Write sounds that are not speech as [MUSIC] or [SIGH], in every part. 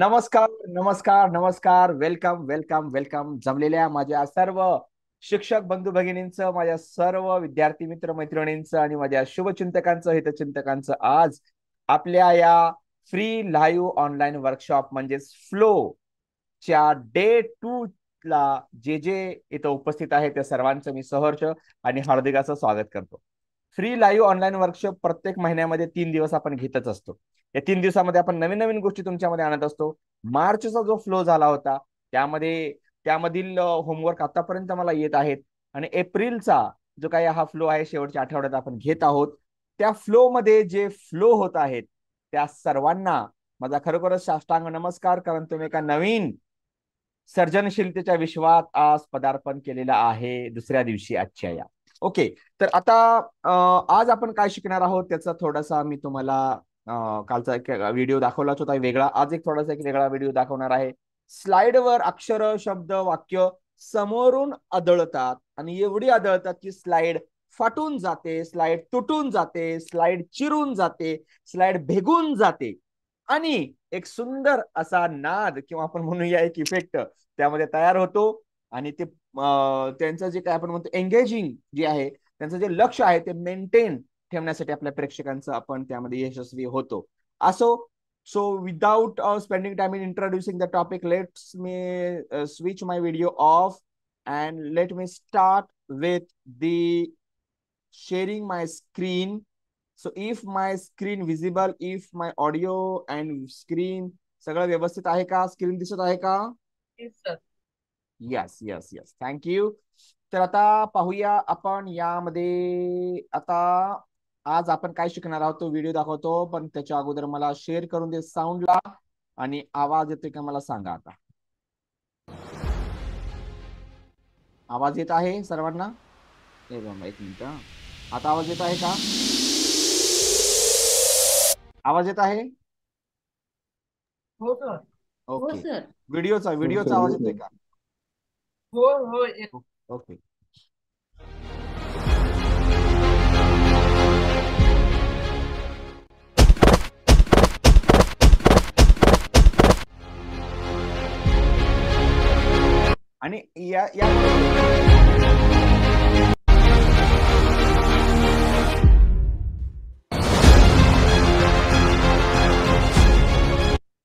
नमस्कार नमस्कार नमस्कार वेलकम वेलकम वेलकम जमलेल्या माझ्या सर्व शिक्षक बंधू भगिनींचं माझ्या सर्व विद्यार्थी मित्र मैत्रिणींचं आणि माझ्या शुभचिंतकांचं हितचिंतकांचं आज आपल्या या फ्री लाईव्ह ऑनलाईन वर्कशॉप म्हणजे फ्लो च्या डे टू ला जे जे इथं उपस्थित आहे त्या सर्वांचं मी सहर्ष आणि हार्दिकाचं स्वागत करतो फ्री लाईव्ह ऑनलाईन वर्कशॉप प्रत्येक महिन्यामध्ये तीन दिवस आपण घेतच असतो या तीन दिवसामध्ये आपण नवीन नवीन गोष्टी तुमच्यामध्ये आणत असतो मार्चचा जो फ्लो झाला होता त्यामध्ये त्यामधील होमवर्क आतापर्यंत मला येत आहेत आणि एप्रिलचा जो काही हा फ्लो आहे शेवटच्या आठवड्यात आपण घेत आहोत त्या फ्लो मध्ये जे फ्लो होत आहेत त्या सर्वांना माझा खरोखरच साष्टांग नमस्कार कारण तुम्ही एका नवीन सर्जनशीलतेच्या विश्वात आज पदार्पण केलेला आहे दुसऱ्या दिवशी आजच्या या ओके तर आता आज आपण काय शिकणार आहोत त्याचा थोडासा मी तुम्हाला कालचा एक व्हिडिओ दाखवलाच होता वेगळा आज एक थोडासा एक वेगळा व्हिडिओ दाखवणार आहे स्लाइडवर अक्षर शब्द वाक्य समोरून आदळतात आणि एवढी आदळतात की स्लाइड फाटून जाते स्लाइड तुटून जाते स्लाइड चिरून जाते स्लाइड भेगून जाते आणि एक सुंदर असा नाद किंवा आपण म्हणूया एक इफेक्ट त्यामध्ये तयार होतो आणि ते त्यांचं जे काय आपण म्हणतो एंगेजिंग जे आहे त्यांचं जे लक्ष आहे ते मेंटेन ठेवण्यासाठी आपल्या प्रेक्षकांचं आपण त्यामध्ये यशस्वी होतो असो so without spending time in introducing the topic let's me switch my video off and let me start with the sharing my screen so if my screen visible if my audio and screen सगळं व्यवस्थित आहे का screen दिसत आहे का yes yes yes thank you तर आता पाहूया आपण यामध्ये आता आज आपण काय शिकणार आहोत तो व्हिडिओ दाखवतो पण त्याच्या अगोदर मला शेअर करून दे साऊंड ला आणि आवाज येतोय का मला सांगा आता आवाज येत आहे सर्वांना एक मिनिट आता आवाज येत आहे का आवाज येत आहे हो सर ओके व्हिडिओचा व्हिडिओचा आवाज हो येतोय का हो हो ओके आणि या या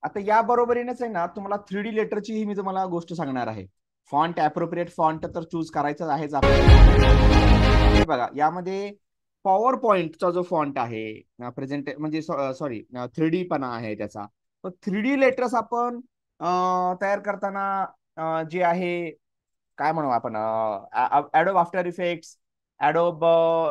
आता या बरोबरीनेच आहे ना तुम्हाला थ्री डी लेटरची ही मी तुम्हाला गोष्ट सांगणार आहे फॉन्ट अप्रोप्रिएट फॉन्ट तर चूज करायचाच आहेच आपल्याला बघा यामध्ये पॉवर पॉइंटचा जो फॉन्ट आहे प्रेझेंट म्हणजे सॉरी थ्री डी पणा आहे त्याचा तर थ्री डी लेटर्स आपण तयार करताना जे आहे काय म्हणू आपण Adobe After Effect Adobe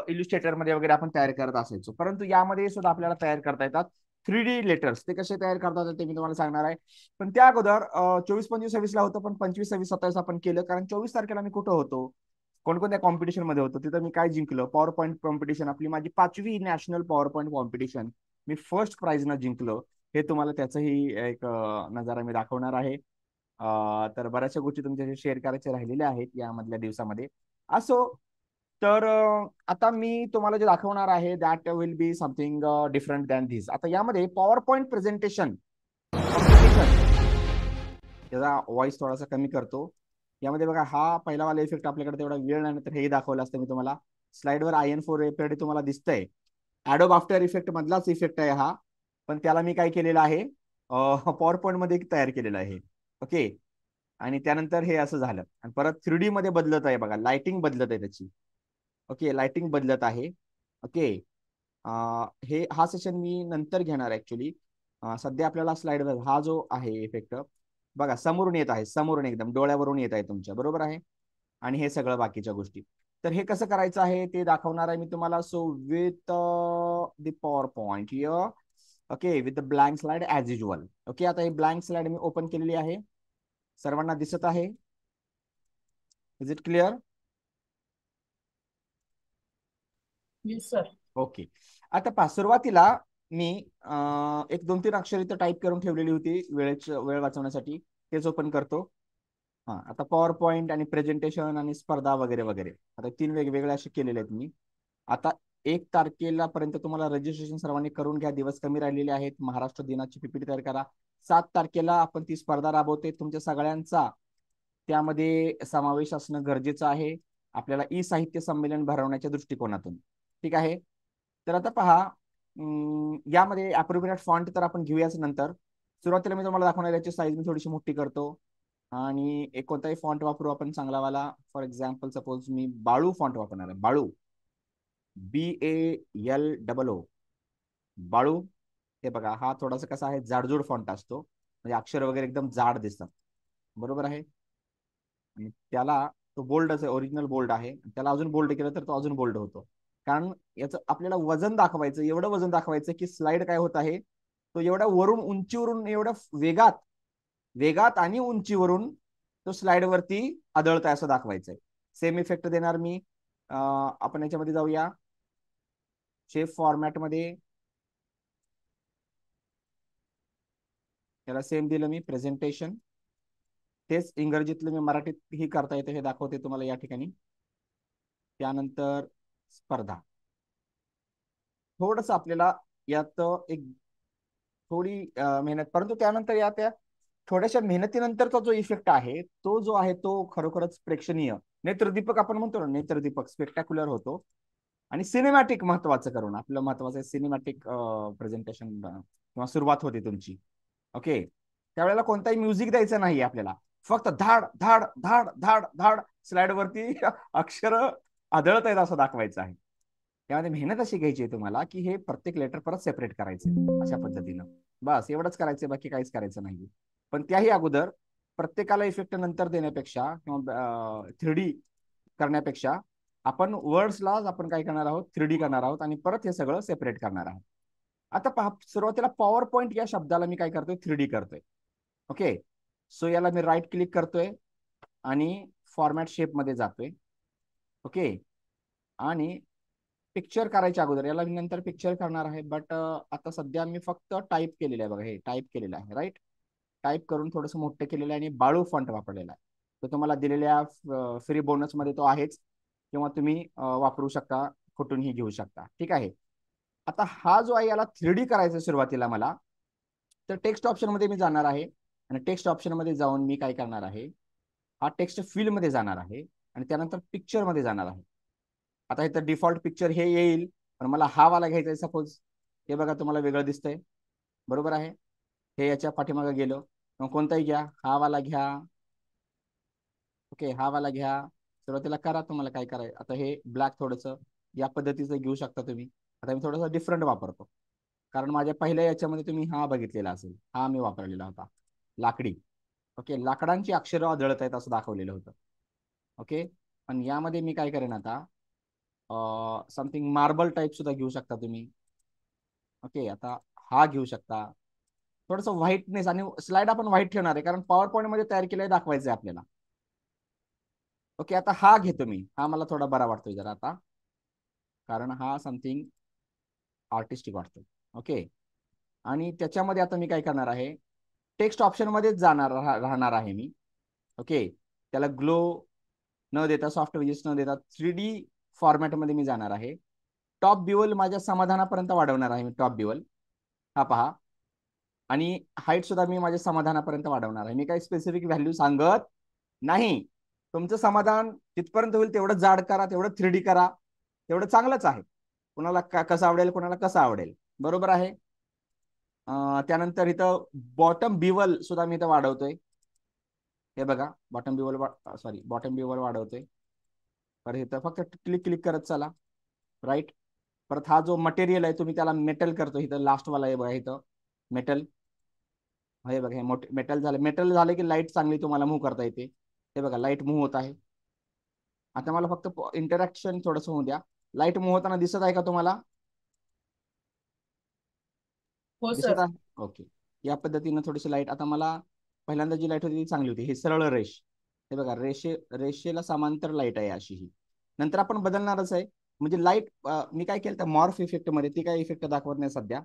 Illustrator मध्ये वगैरे आपण तयार करत असायचो परंतु यामध्ये सुद्धा आपल्याला तयार करता येतात थ्री डी लेटर्स ते कसे तयार करतात ते मी तुम्हाला सांगणार आहे पण त्या अगोदर चोवीस पंचवीस सव्वीसला होतं पण पंचवीस सव्वीस सत्तावीस आपण केलं कारण चोवीस तारखेला मी कुठं होतो कोणकोणत्या कॉम्पिटिशन मध्ये होतो तिथं मी काय जिंकलं पॉवर पॉईंट कॉम्पिटिशन आपली माझी पाचवी नॅशनल पॉवर पॉईंट कॉम्पिटिशन मी फर्स्ट प्राइज जिंकलो हे तुम्हाला त्याचंही एक नजारा मी दाखवणार आहे तर बऱ्याचशा गोष्टी तुमच्याशी शेअर करायच्या राहिलेल्या आहेत यामधल्या दिवसामध्ये असो तर आता मी तुम्हाला जे दाखवणार आहे that will be something different than this आता यामध्ये पॉवर पॉईंट प्रेझेंटेशन त्याचा व्हॉइस थोडासा कमी करतो यामध्ये बघा हा पहिलावाला इफेक्ट आपल्याकडे तेवढा वेळ नाही तर हे दाखवलं असतं मी तुम्हाला स्लाइडवर आय एन फोर तुम्हाला दिसतंय ऍडोब आफ्टर इफेक्ट मधलाच इफेक्ट आहे हा पण त्याला मी काय केलेला आहे पॉवर [LAUGHS] मध्ये तयार केलेला आहे ओके आणि त्यानंतर हे असं झालं आणि परत थ्री डी मध्ये बदलत आहे बघा लाइटिंग बदलत आहे त्याची ओके लाइटिंग बदलत आहे ओके हे हा सेशन मी नंतर घेणार ऍक्च्युली सध्या आपल्याला स्लाइड हा जो आहे इफेक्ट बघा समोरून येत आहे समोरून एकदम डोळ्यावरून येत आहे तुमच्या बरोबर आहे आणि हे सगळं बाकीच्या गोष्टी तर हे कसं करायचं आहे ते दाखवणार आहे मी तुम्हाला so with the PowerPoint okay with the blank slide as usual okay आता हे ब्लँक स्लाइड मी ओपन केलेली आहे सर्वांना दिसत आहे इज इट क्लिअर ओके आता पहा सुरुवातीला मी एक दोन तीन अक्षर इथं टाईप करून ठेवलेली होती वेळेच वेळ वाचवण्यासाठी तेच ओपन करतो हा आता पॉवर पॉईंट आणि प्रेझेंटेशन आणि स्पर्धा वगैरे वगैरे आता तीन वेगवेगळे असे केलेले आहेत मी आता एक तारखेला पर्यंत तुम्हाला रजिस्ट्रेशन सर्वांनी करून घ्या दिवस कमी राहिलेले आहेत महाराष्ट्र दिनाची पीपीटी तयार करा सात तारखेला आपण ती स्पर्धा राबवते तुमच्या सगळ्यांचा त्यामध्ये समावेश असणं गरजेचं आहे आपल्याला ई साहित्य संमेलन भरवण्याच्या दृष्टिकोनातून ठीक आहे तर आता पहा यामध्ये अप्रोप्रिएट फॉन्ट तर आपण घेऊयाच नंतर सुरुवातीला मी तुम्हाला दाखवणार याची साईज मी थोडीशी मोठी करतो आणि एक कोणताही फॉन्ट वापरू आपण चांगला वाला फॉर एक्झाम्पल सपोज मी बाळू फॉन्ट वापरणार आहे Baloo B A L double O Baloo हे बघा हा थोडासा कसा आहे जाडजूड फॉन्ट असतो म्हणजे अक्षर वगैरे एकदम जाड दिसतात बरोबर आहे आणि त्याला तो बोल्ड ओरिजिनल बोल्ड आहे त्याला अजून बोल्ड केलं तर तो अजून बोल्ड होतो कारण याचं आपल्याला वजन दाखवायचं एवढं वजन दाखवायचं की स्लाइड काय होत आहे तो एवढ्या वरून उंचीवरून एवढ्या वेगात वेगात आणि उंचीवरून तो स्लाइडवरती आदळत आहे असं दाखवायचंय सेम इफेक्ट देणार मी आपण याच्यामध्ये जाऊया फॉर्मॅट फॉर्मॅटमध्ये याला सेम दिलं मी प्रेझेंटेशन तेच इंग्रजीतलं मी मराठीत ही करता येतं हे दाखवते तुम्हाला या ठिकाणी त्यानंतर स्पर्धा थोडस आपल्याला यात एक थोडी मेहनत परंतु त्यानंतर या त्या थोड्याशा मेहनतीनंतरचा जो इफेक्ट आहे तो जो आहे तो खरोखरच प्रेक्षणीय नेत्रदीपक आपण म्हणतो ना नेत्रदीपक स्पेक्टॅक्युलर होतो आणि सिनेमॅटिक महत्वाचं करून आपलं महत्वाचं सिनेमॅटिक प्रेझेंटेशन किंवा सुरुवात होते तुमची ओके त्यावेळेला कोणताही म्युझिक द्यायचं नाही आपल्याला फक्त धाड धाड धाड धाड धाड स्लाइडवरती [LAUGHS] अक्षर आदळत आहेत असं दाखवायचं आहे त्यामध्ये मेहनत अशी घ्यायची आहे तुम्हाला की हे प्रत्येक लेटर परत सेपरेट करायचे अशा पद्धतीनं बस एवढंच करायचं बाकी काहीच करायचं नाही पण त्याही अगोदर प्रत्येकाला इफेक्ट नंतर देण्यापेक्षा किंवा थ्री डी करण्यापेक्षा आपण वर्ड्सला आपण काय करणार आहोत थ्री करणार आहोत आणि परत हे सगळं सेपरेट करणार आहोत आता पहा सुरुवातीला पॉवर पॉईंट या शब्दाला मी काय करतोय थ्री डी करतोय ओके सो याला मी राईट क्लिक करतोय आणि फॉर्मॅट शेपमध्ये जातोय ओके आणि पिक्चर करायच्या अगोदर याला मी नंतर पिक्चर करणार आहे बट आता सध्या मी फक्त टाईप केलेलं आहे बघा हे टाईप केलेलं आहे राईट टाईप करून थोडंसं मोठं केलेलं आहे आणि बाळू फंट वापरलेला आहे तर तुम्हाला दिलेल्या फ्री बोनसमध्ये तो आहेच किंवा तुम्ही वापरू शकता ही घेऊ शकता ठीक आहे आता हा जो आहे याला थ्री डी करायचा सुरुवातीला मला तर टेक्स्ट ऑप्शनमध्ये मी जाणार आहे आणि टेक्स्ट ऑप्शनमध्ये जाऊन मी काय करणार आहे हा टेक्स्ट मध्ये जाणार आहे आणि त्यानंतर पिक्चरमध्ये जाणार आहे आता हे तर डिफॉल्ट पिक्चर हे येईल पण मला हा वाला घ्यायचा आहे सपोज हे बघा तुम्हाला वेगळं दिसतंय बरोबर आहे हे याच्या पाठीमागं गेलो मग कोणताही घ्या हा वाला घ्या ओके हा वाला घ्या सुरुवातीला करा तुम्हाला काय करायचं आता हे ब्लॅक थोडंसं या पद्धतीचं घेऊ शकता तुम्ही आता मी थोडासा डिफरंट वापरतो कारण माझ्या पहिल्या याच्यामध्ये तुम्ही हा बघितलेला असेल हा मी वापरलेला होता लाकडी ओके लाकडांची अक्षरं आदळत आहेत असं दाखवलेलं होतं ओके पण यामध्ये मी काय करेन आता समथिंग मार्बल टाईप सुद्धा घेऊ शकता तुम्ही ओके आता हा घेऊ शकता थोडंसं व्हाईटनेस आणि स्लाइड आपण व्हाईट ठेवणार आहे कारण पॉवर पॉईंटमध्ये तयार केलं दाखवायचं आहे आपल्याला ओके आता हा घेतो मी हा मला थोडा बरा वाटतोय जरा आता कारण हा समथिंग आर्टिस्टिक वाटतो ओके आणि त्याच्यामध्ये आता मी काय करणार आहे टेक्स्ट ऑप्शनमध्येच जाणार राहणार आहे मी ओके त्याला ग्लो न देता सॉफ्ट विजेस न देता थ्री डी फॉर्मॅटमध्ये मी जाणार आहे टॉप ब्युअल माझ्या समाधानापर्यंत वाढवणार आहे मी टॉप ब्युअल हा पहा आणि हाईट सुद्धा मी माझ्या समाधानापर्यंत वाढवणार आहे मी काही स्पेसिफिक व्हॅल्यू सांगत नाही तुमचं समाधान तिथपर्यंत होईल तेवढं जाड करा तेवढं थ्रीडी करा तेवढं चांगलंच आहे कुणाला का कसं आवडेल कुणाला कसं आवडेल बरोबर आहे त्यानंतर इथं बॉटम बिवल सुद्धा मी इथं वाढवतोय हे बघा bottom bevel sorry bottom bevel वाढवतोय परत इथं फक्त क्लिक क्लिक करत चला राईट परत हा जो मटेरियल आहे तुम्ही त्याला मेटल करतो इथं लास्टवाला हे बघा इथं मेटल हे बघा हे मेटल झालं मेटल झालं की लाईट चांगली तुम्हाला मूव्ह करता येते हे बघा लाईट मूव्ह होत आहे आता मला फक्त इंटरॅक्शन थोडस होऊ द्या लाईट मूव्ह होताना दिसत आहे का तुम्हाला ओके हो, या पद्धतीनं थोडीशी लाईट आता मला पहिल्यांदा जी लाईट होती ती चांगली होती हे सरळ रेश हे बघा रेषे रेषेला समांतर लाईट आहे अशी ही नंतर आपण बदलणारच आहे म्हणजे लाईट मी काय केलं तर मॉर्फ इफेक्ट मध्ये ती काय इफेक्ट दाखवत नाही सध्या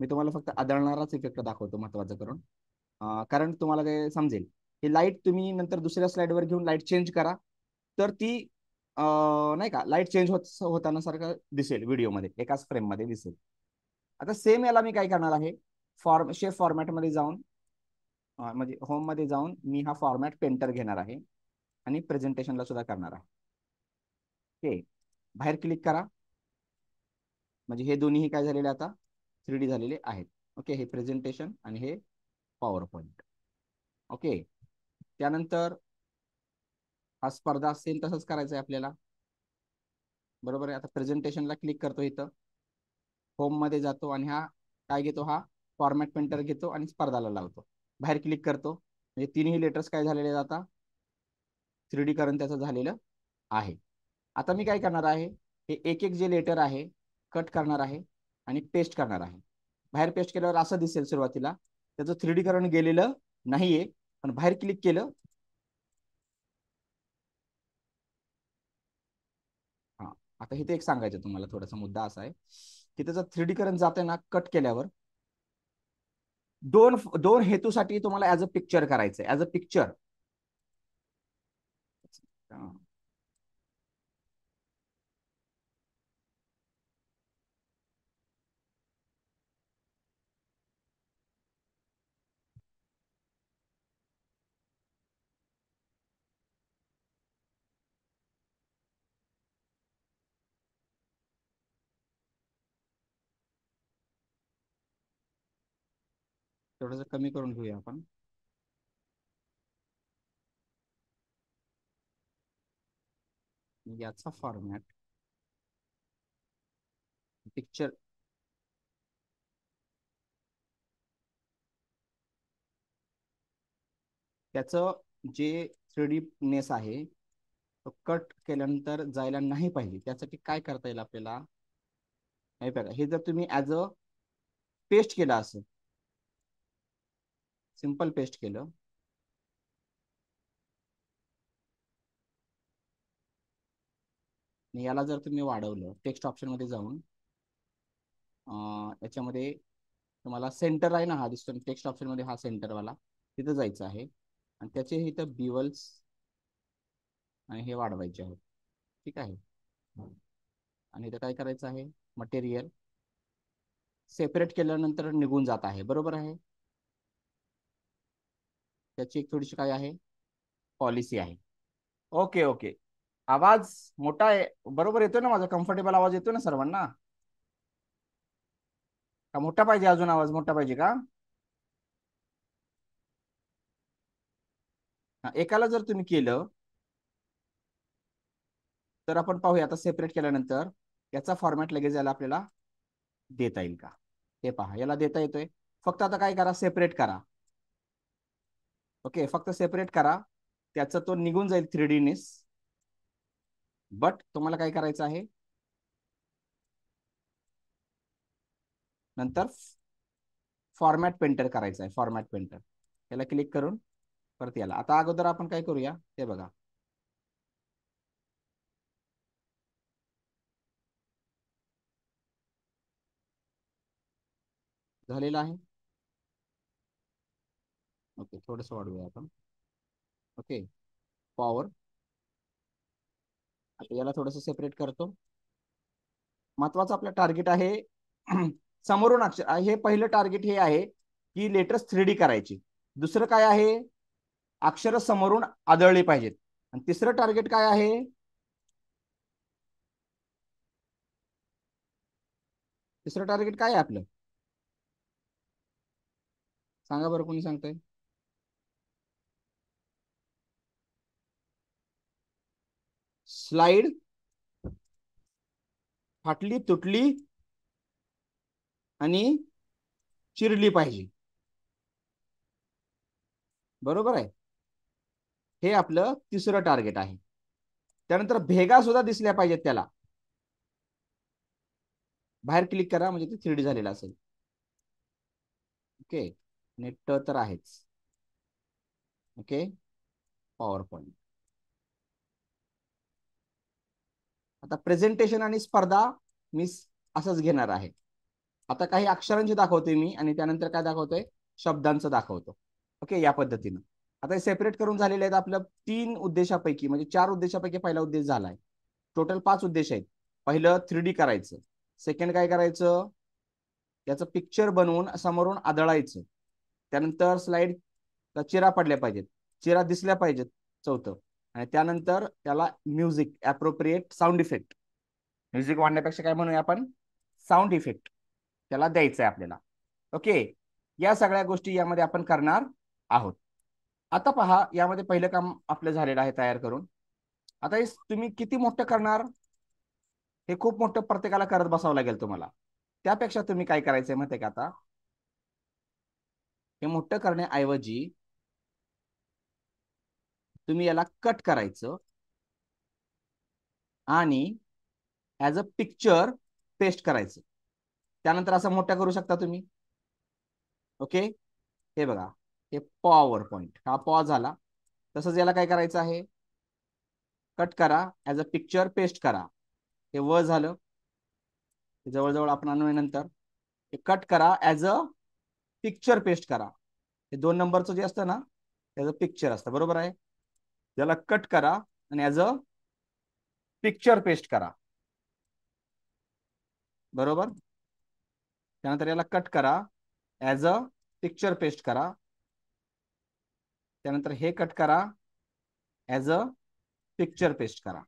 मी तुम्हाला फक्त आदळणाराच इफेक्ट दाखवतो महत्वाचं करून कारण तुम्हाला काय समजेल हे लाईट तुम्ही नंतर दुसऱ्या स्लाइडवर घेऊन लाईट चेंज करा तर ती नाही का लाईट चेंज होत होताना सारखं दिसेल व्हिडिओमध्ये एकाच फ्रेममध्ये दिसेल आता सेम याला मी काय करणार आहे फॉर्म शेफ फॉर्मॅटमध्ये जाऊन म्हणजे होममध्ये जाऊन मी हा फॉर्मॅट पेंटर घेणार आहे आणि प्रेझेंटेशनला सुद्धा करणार आहे ओके बाहेर क्लिक करा म्हणजे हे दोन्हीही काय झालेले आता थ्री डी झालेले आहेत ओके हे प्रेझेंटेशन आणि हे पॉवर पॉईंट ओके त्यानंतर हा स्पर्धा असेल तसंच करायचं आहे आपल्याला बरोबर आहे आता प्रेझेंटेशनला क्लिक करतो इथं मध्ये जातो आणि हा काय घेतो हा फॉर्मॅट पेंटर घेतो आणि स्पर्धाला लावतो बाहेर क्लिक करतो म्हणजे तिन्ही लेटर्स काय झालेले आता थ्री डी त्याचं झालेलं आहे आता मी काय करणार आहे हे एक एक जे लेटर आहे कट करणार आहे आणि पेस्ट करणार आहे बाहेर पेस्ट केल्यावर असं दिसेल सुरुवातीला त्याचं थ्री डी करण गेलेलं नाहीये आणि बाहेर क्लिक केलं हा आता इथे एक सांगायचं तुम्हाला थोडासा मुद्दा असा आहे की त्याचा थ्री डी करंट ना कट केल्यावर दोन दोन हेतूसाठी तुम्हाला ऍज अ पिक्चर करायचंय ऍज अ पिक्चर थोडस कमी करून घेऊया आपण याचा फॉर्मॅट पिक्चर त्याचं जे थ्रीडीनेस आहे तो कट केल्यानंतर जायला नाही पाहिजे त्यासाठी काय करता येईल आपल्याला हे बघा हे जर तुम्ही ऍज अ पेस्ट केला असेल सिम्पल पेस्ट केलं आणि याला जर तुम्ही वाढवलं टेक्स्ट ऑप्शनमध्ये जाऊन याच्यामध्ये तुम्हाला सेंटर आहे ना हा दिसतो टेक्स्ट ऑप्शनमध्ये हा सेंटरवाला तिथं जायचं आहे आणि त्याचे इथं बिवल्स आणि हे वाढवायचे आहेत ठीक आहे आणि इथं काय करायचं आहे मटेरियल सेपरेट केल्यानंतर निघून जात आहे बरोबर आहे त्याची एक थोडीशी काय आहे पॉलिसी आहे ओके ओके आवाज मोठा आहे बरोबर येतोय ना माझा कम्फर्टेबल आवाज येतोय ना सर्वांना का मोठा पाहिजे अजून आवाज मोठा पाहिजे का एकाला जर तुम्ही केलं तर आपण पाहूया आता सेपरेट केल्यानंतर याचा फॉर्मॅट लगेच याला आपल्याला देता येईल का ते पहा याला देता येतोय फक्त आता काय करा सेपरेट करा ओके फक्त सेपरेट करा त्याचा तो निघून जाईल थ्री बट तुम्हाला काय करायचं आहे नंतर फॉर्मॅट पेंटर करायचं आहे फॉर्मॅट पेंटर याला क्लिक करून परत याला आता अगोदर आपण काय करूया ते बघा झालेला आहे ओके थोडस वाढवूया आपण ओके पॉवर आता याला थोडस सेपरेट करतो महत्वाचं आपलं टार्गेट आहे [CLEARS THROAT] समोरून अक्षर हे पहिलं टार्गेट हे आहे की लेटर्स थ्री डी करायची दुसरं काय आहे अक्षर समोरून आदळली पाहिजेत आणि तिसरं टार्गेट काय आहे तिसरं टार्गेट काय आहे आपलं सांगा बरं कोणी सांगतंय स्लाइड फाटली तुटली आणि चिरली पाहिजे बरोबर आहे हे आपलं तिसरं टार्गेट आहे त्यानंतर भेगा सुद्धा दिसल्या पाहिजेत त्याला बाहेर क्लिक करा म्हणजे ते थ्री डी झालेलं असेल ओके नेट तर आहेच ओके पॉवर पॉईंट आता प्रेझेंटेशन आणि स्पर्धा मी असंच घेणार आहे आता काही अक्षरांचे दाखवते मी आणि त्यानंतर काय दाखवतोय शब्दांचं दाखवतो ओके या पद्धतीनं आता हे सेपरेट करून झालेले आहेत आपल्या तीन उद्देशापैकी म्हणजे चार उद्देशापैकी पहिला उद्देश झाला आहे टोटल पाच उद्देश आहेत पहिलं थ्री डी करायचं सेकंड काय करायचं त्याचं पिक्चर बनवून समोरून आदळायचं त्यानंतर स्लाइड चिरा पडल्या पाहिजेत चिरा दिसल्या पाहिजेत चौथं आणि त्यानंतर त्याला music appropriate sound effect music वाढण्यापेक्षा काय म्हणूया आपण साऊंड इफेक्ट त्याला द्यायचं आहे आपल्याला ओके या सगळ्या गोष्टी यामध्ये आपण करणार आहोत आता पहा यामध्ये पहिलं काम आपलं झालेलं आहे तयार करून आता तुम्ही किती मोठं करणार हे खूप मोठं प्रत्येकाला करत बसावं लागेल तुम्हाला त्यापेक्षा तुम्ही काय करायचंय माहिती का आता हे मोठं करण्याऐवजी तुम्ही याला कट करायचं आणि ॲज अ पिक्चर पेस्ट करायचं त्यानंतर असं मोठ्या करू शकता तुम्ही ओके हे बघा हे पॉवर पॉइंट हा पॉ झाला तसंच याला काय करायचं आहे कट करा ॲज अ पिक्चर पेस्ट करा हे व झालं जवळजवळ आपण आणू नंतर हे कट करा ऍज अ पिक्चर पेस्ट करा हे दोन नंबरचं जे असतं ना त्याचं पिक्चर असतं बरोबर आहे त्याला कट करा आणि ॲज अ पिक्चर पेस्ट करा बरोबर त्यानंतर याला कट करा ॲज अ पिक्चर पेस्ट करा त्यानंतर हे कट करा ॲज अ पिक्चर पेस्ट करा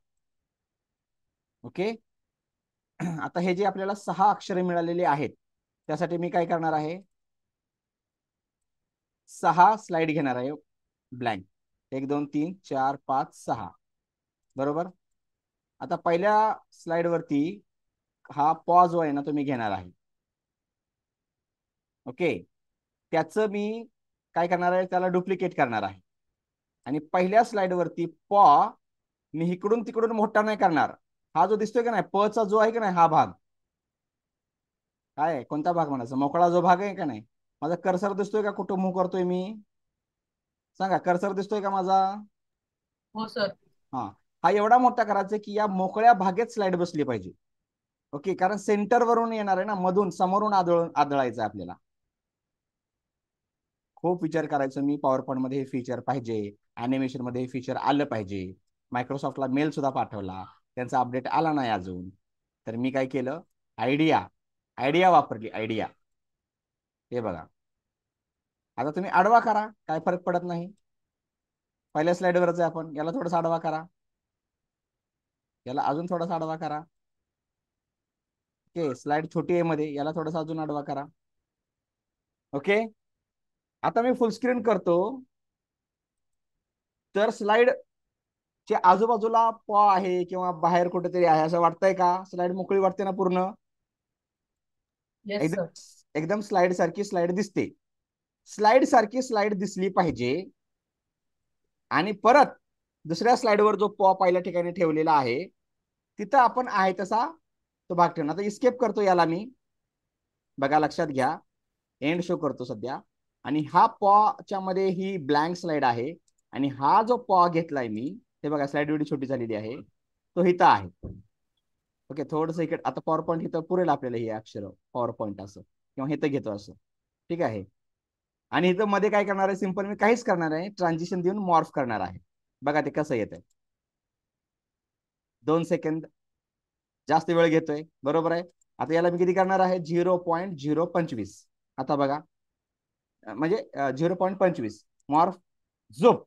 ओके [CLEARS THROAT] आता हे जे आपल्याला सहा अक्षरे मिळालेली आहेत त्यासाठी मी काय करणार आहे सहा स्लाइड घेणार आहे ब्लँक एक दोन तीन चार पाच सहा बरोबर आता पहिल्या वरती हा पॉज जो आहे ना तुम्ही घेणार आहे ओके त्याचं मी काय करणार आहे त्याला डुप्लिकेट करणार आहे आणि पहिल्या वरती पॉ मी इकडून तिकडून मोठा नाही करणार हा जो दिसतोय का नाही प चा जो आहे का नाही हा भाग काय कोणता भाग म्हणायचा मोकळा जो भाग आहे का नाही माझा कर्सर दिसतोय का कुठं करतोय मी सांगा कर्सर दिसतोय का माझा हो सर हा हा एवढा मोठा करायचा की या मोकळ्या भागेत स्लाइड बसली पाहिजे ओके कारण सेंटर वरून येणार आहे ना मधून समोरून आदळ आदळायचं आपल्याला खूप फीचर करायचं मी पॉवर पॉईंट मध्ये हे फीचर पाहिजे अॅनिमेशन मध्ये हे फीचर आलं पाहिजे मायक्रोसॉफ्टला मेल सुद्धा पाठवला त्यांचा अपडेट आला नाही अजून तर मी काय केलं आयडिया आयडिया वापरली आयडिया हे बघा आता तुम्ही आडवा करा काय फरक पडत नाही पहिल्या स्लाइडवरच आहे आपण याला थोडासा आडवा करा याला अजून थोडासा आडवा करा ओके स्लाइड छोटी आहे मध्ये याला थोडासा अजून आडवा करा ओके आता मी फुल स्क्रीन करतो तर स्लाइड चे आजूबाजूला पॉ आहे किंवा बाहेर कुठेतरी आहे असं वाटतंय का स्लाइड मोकळी वाटते ना पूर्ण एकदम एकदम स्लाइड सारखी स्लाइड दिसते स्लाइड सारखी स्लाइड दिसली पाहिजे आणि परत दुसऱ्या स्लाइडवर जो पॉ पहिल्या ठिकाणी ठेवलेला आहे तिथं आपण आहे तसा तो भाग ठेवणार आता इस्केप करतो याला मी बघा लक्षात घ्या एंड शो करतो सध्या आणि हा पॉच्या मध्ये ही ब्लँक स्लाइड आहे आणि हा जो पॉ घेतलाय मी ते बघा स्लाइड एवढी छोटी झालेली आहे तो हिथं आहे ओके थोडस इकडे आता पॉवर पॉईंट हिथं पुरेल आपल्याला हे अक्षर पॉवर पॉईंट असं किंवा हिथं घेतो असं ठीक आहे आणि इथं मध्ये काय करणार आहे सिंपल मी काहीच करणार आहे ट्रान्झिशन देऊन मॉर्फ करणार आहे बघा ते कसं येत आहे दोन सेकंद जास्त वेळ घेतोय बरोबर आहे आता याला मी किती करणार आहे झिरो पॉईंट झिरो पंचवीस आता बघा म्हणजे झिरो पॉईंट पंचवीस मॉर्फ झोप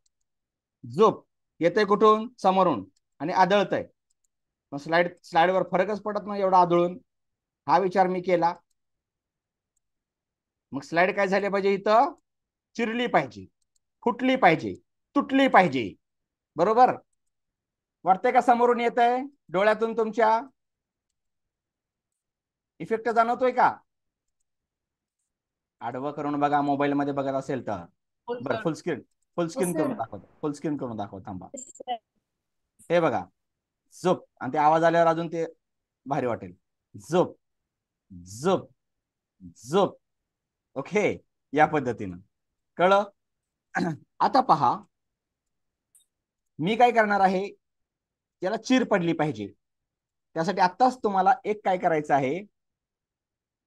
झोप येतंय कुठून समोरून आणि आदळतंय मग स्लाइड स्लाइडवर फरकच पडत नाही एवढा आदळून हा विचार मी केला मग स्लाइड काय झाली पाहिजे इथं चिरली पाहिजे फुटली पाहिजे तुटली पाहिजे बरोबर वाटते का समोरून येत आहे डोळ्यातून तुमच्या इफेक्ट जाणवतोय का आडवं करून बघा मोबाईल मध्ये बघत असेल तर बरं फुल स्क्रीन फुल स्क्रीन करून दाखवत फुल स्क्रीन करून दाखवत थांबा हे बघा झोप आणि ते आवाज आल्यावर अजून ते भारी वाटेल झोप झोप झोप ओके या पद्धतीनं कळ [CLEARS THROAT] आता पहा मी काय करणार आहे त्याला चीर पडली पाहिजे त्यासाठी आत्ताच तुम्हाला एक काय करायचं आहे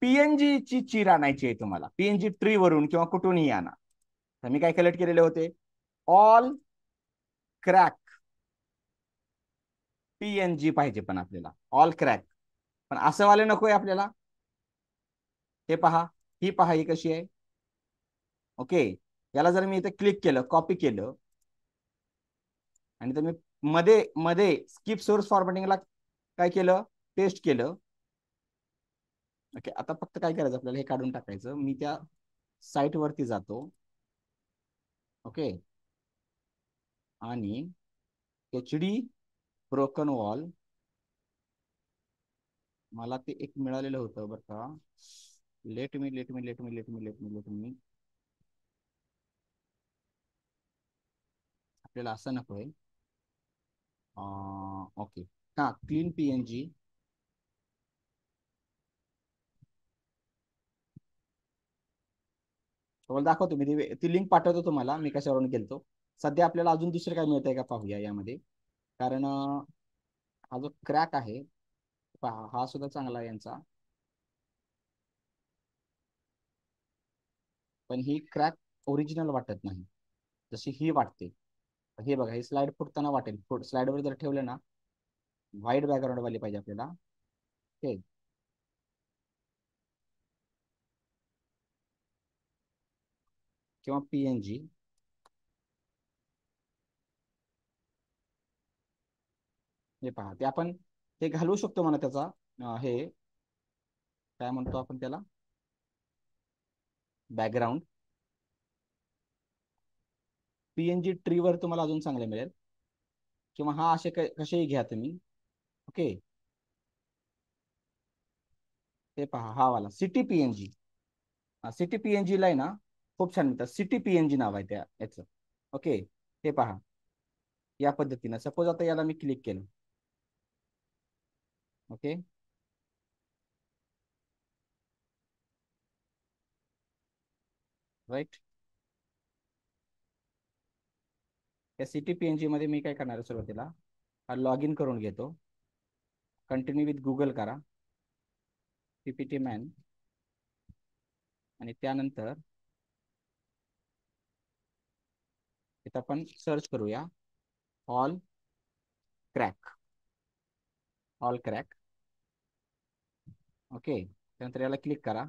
पीएनजी ची चीर आणायची आहे तुम्हाला पीएनजी ट्री वरून किंवा कुठूनही आणा तर मी काय कलेक्ट केलेले होते ऑल क्रॅक पीएनजी पाहिजे पण आपल्याला ऑल क्रॅक पण असं वाले नकोय आपल्याला हे पहा ही पहा ही कशी आहे ओके याला जर मी इथे क्लिक केलं कॉपी केलं आणि तर मी मध्ये मध्ये स्किप सोर्स फॉर्मॅटिंगला काय केलं पेस्ट केलं ओके आता फक्त काय करायचं आपल्याला हे काढून टाकायचं मी त्या साईट वरती जातो ओके आणि एच डी ब्रोकन वॉल मला ते एक मिळालेलं होतं बरं का let me let me let me let me let me let me आपल्याला असं नको आहे ओके हा क्लीन पीएनजी तुम्हाला दाखवतो मी ती लिंक पाठवतो तुम्हाला मी कशावरून गेलतो सध्या आपल्याला अजून दुसरं काय मिळत आहे का पाहूया यामध्ये कारण हा जो क्रॅक आहे हा सुद्धा चांगला आहे यांचा पण ही क्रॅक ओरिजिनल वाटत नाही जशी ही वाटते हे बघा हे स्लाइड फुटताना वाटेल फुट स्लाइडवर जर ठेवलं ना व्हाईट बॅकग्राऊंड वाली पाहिजे आपल्याला ओके किंवा पीएनजी हे पहा ते आपण हे घालवू शकतो म्हणा त्याचा हे काय म्हणतो आपण त्याला बॅकग्राऊंड पीएनजी ट्रीवर तुम्हाला अजून चांगले मिळेल किंवा हा असे कसेही घ्या तुम्ही ओके ते पहा हा वाला सिटी पीएनजी सिटी ला आहे ना खूप छान मिळतात सिटी पीएनजी नाव आहे त्या याचं ओके हे पहा या पद्धतीनं सपोज आता याला मी क्लिक केलं ओके राईट या सिटी पी एन जी मध्ये मी काय करणार आहे सुरुवातीला हा लॉग इन करून घेतो कंटिन्यू विथ गुगल करा टी मॅन आणि त्यानंतर इथं आपण सर्च करूया all crack all crack okay त्यानंतर याला क्लिक करा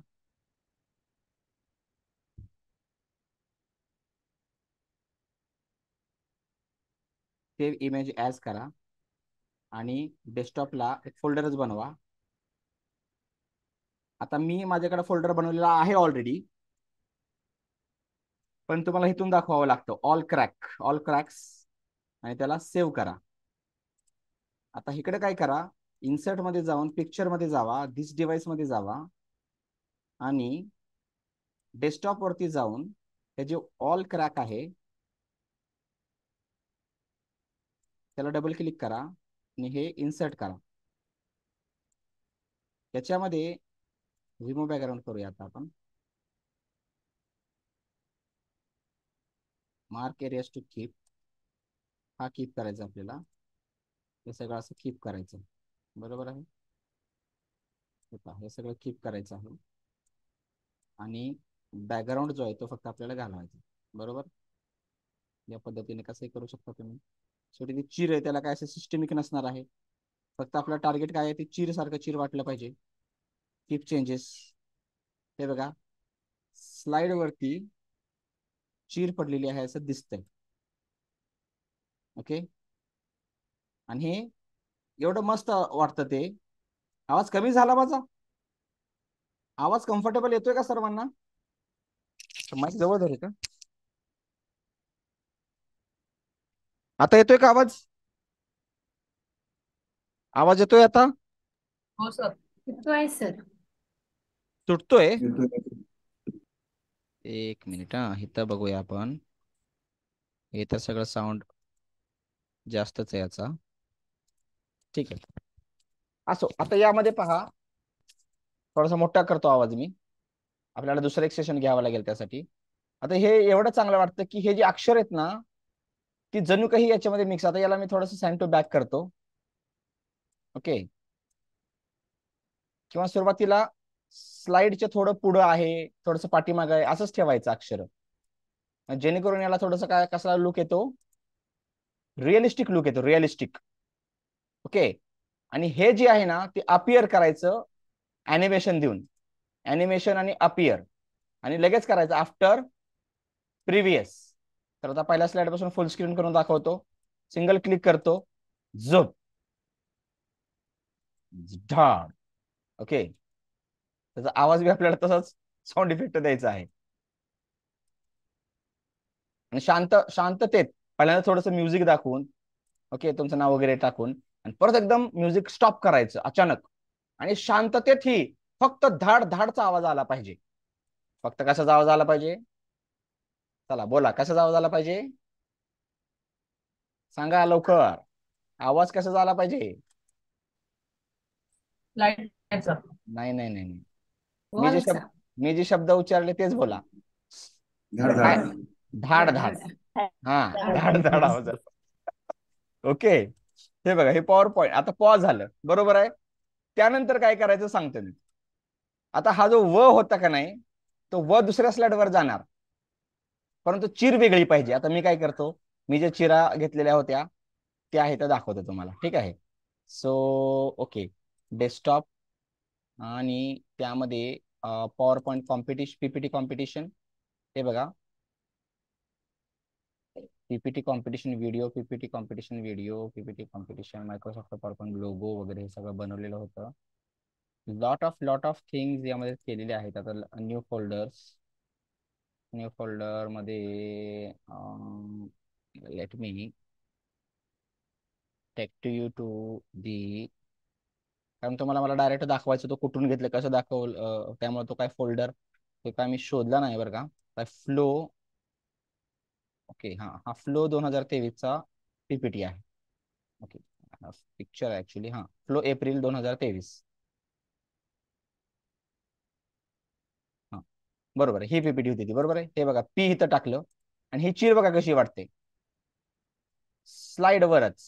सेव्ह इमेज ॲज करा आणि डेस्कटॉपला एक फोल्डरच बनवा आता मी माझ्याकडे फोल्डर बनवलेला आहे ऑलरेडी पण तुम्हाला इथून दाखवावं लागतं ऑल क्रॅक ऑल क्रॅक्स आणि त्याला सेव्ह करा आता इकडे काय करा मध्ये जाऊन पिक्चर मध्ये जावा दिस मध्ये जावा आणि डेस्कटॉप वरती जाऊन हे जे ऑल क्रॅक आहे त्याला डबल क्लिक करा आणि हे इन्सर्ट करा त्याच्यामध्ये विमो बॅकग्राऊंड करूया आता आपण मार्क एरियाज टू कीप हा कीप करायचा आपल्याला हे सगळं असं कीप करायचं बरोबर आहे हे हे सगळं कीप करायचं आहे आणि बॅकग्राऊंड जो आहे तो फक्त आपल्याला घालायचा बरोबर या पद्धतीने कसंही करू शकता तुम्ही शेवटी ती चीर आहे त्याला काय असं सिस्टमिक नसणार आहे फक्त आपलं टार्गेट काय आहे ते चीर सारखं चीर वाटलं पाहिजे किप चेंजेस हे बघा स्लाइड वरती चीर पडलेली आहे असं दिसतंय ओके आणि हे एवढं मस्त वाटतं ते आवाज कमी झाला माझा आवाज कम्फर्टेबल येतोय का सर्वांना माझ्या जवळ धरे का आता येतोय का आवाज आवाज येतोय आता तुटतोय हो, एक मिनिट हा इथं बघूया आपण हे तर सगळं साऊंड जास्तच आहे याचा ठीक आहे असो आता यामध्ये पहा थोडासा मोठा करतो आवाज मी आपल्याला दुसरं एक सेशन घ्यावं लागेल त्यासाठी आता हे एवढं चांगलं वाटतं की हे जे अक्षर आहेत ना की जणू काही याच्यामध्ये मिक्स आता याला मी थोडस टू बॅक करतो ओके किंवा सुरुवातीला स्लाइडच्या थोडं पुढं आहे थोडस पाठीमाग आहे असंच ठेवायचं अक्षर जेणेकरून याला थोडस काय कसला लुक येतो रिअलिस्टिक लुक येतो रिअलिस्टिक ओके आणि हे जे आहे ना ते अपियर करायचं ॲनिमेशन देऊन अॅनिमेशन आणि अपियर आणि लगेच करायचं आफ्टर प्रिव्हियस तर आता पहिल्या स्लाइड पासून फुल स्क्रीन करून दाखवतो सिंगल क्लिक करतो ज झाड ओके त्याचा आवाज बी आपल्याला तसाच साऊंड इफेक्ट द्यायचा आहे आणि शांत शांततेत पहिल्यांदा थोडस म्युझिक दाखवून ओके तुमचं नाव वगैरे टाकून आणि परत एकदम म्युझिक स्टॉप करायचं अचानक आणि शांततेत ही फक्त धाड धाडचा आवाज आला पाहिजे फक्त कशाचा आवाज आला पाहिजे चला बोला कसा आवाज आला पाहिजे सांगा लवकर आवाज कसा झाला पाहिजे नाही नाही नाही मी जे शब्द मी जे शब्द उच्चारले तेच बोला धाड धाड हा धाड धाड आवाज ओके हे बघा हे पॉवर पॉईंट आता पॉज झालं बरोबर आहे त्यानंतर काय करायचं सांगतो मी आता हा जो व होता का नाही तो व दुसऱ्या स्लाइडवर जाणार परंतु चीर वेगळी पाहिजे आता मी काय करतो मी ज्या चिरा घेतलेल्या होत्या त्या आहेत दाखवतो तुम्हाला ठीक आहे सो ओके डेस्कटॉप आणि त्यामध्ये PowerPoint competition PPT competition हे बघा PPT competition video PPT competition video PPT competition Microsoft PowerPoint logo वगैरे हे सगळं बनवलेलं होतं lot of lot of things यामध्ये केलेले आहेत आता न्यू फोल्डर्स न्यू फोल्डर मध्ये let me take to you to the कारण तुम्हाला मला डायरेक्ट दाखवायचं तो कुठून घेतलं कसं दाखवलं त्यामुळे तो काय फोल्डर तो काय मी शोधला नाही बरं का काय फ्लो ओके हां हा फ्लो दोन हजार तेवीसचा पीपीटी आहे ओके पिक्चर ऍक्च्युली हां फ्लो एप्रिल दोन हजार तेवीस बरोबर ही पीपीटी होती ती बरोबर आहे हे बघा पी इथं टाकलं आणि ही चीर बघा कशी वाटते स्लाइड वरच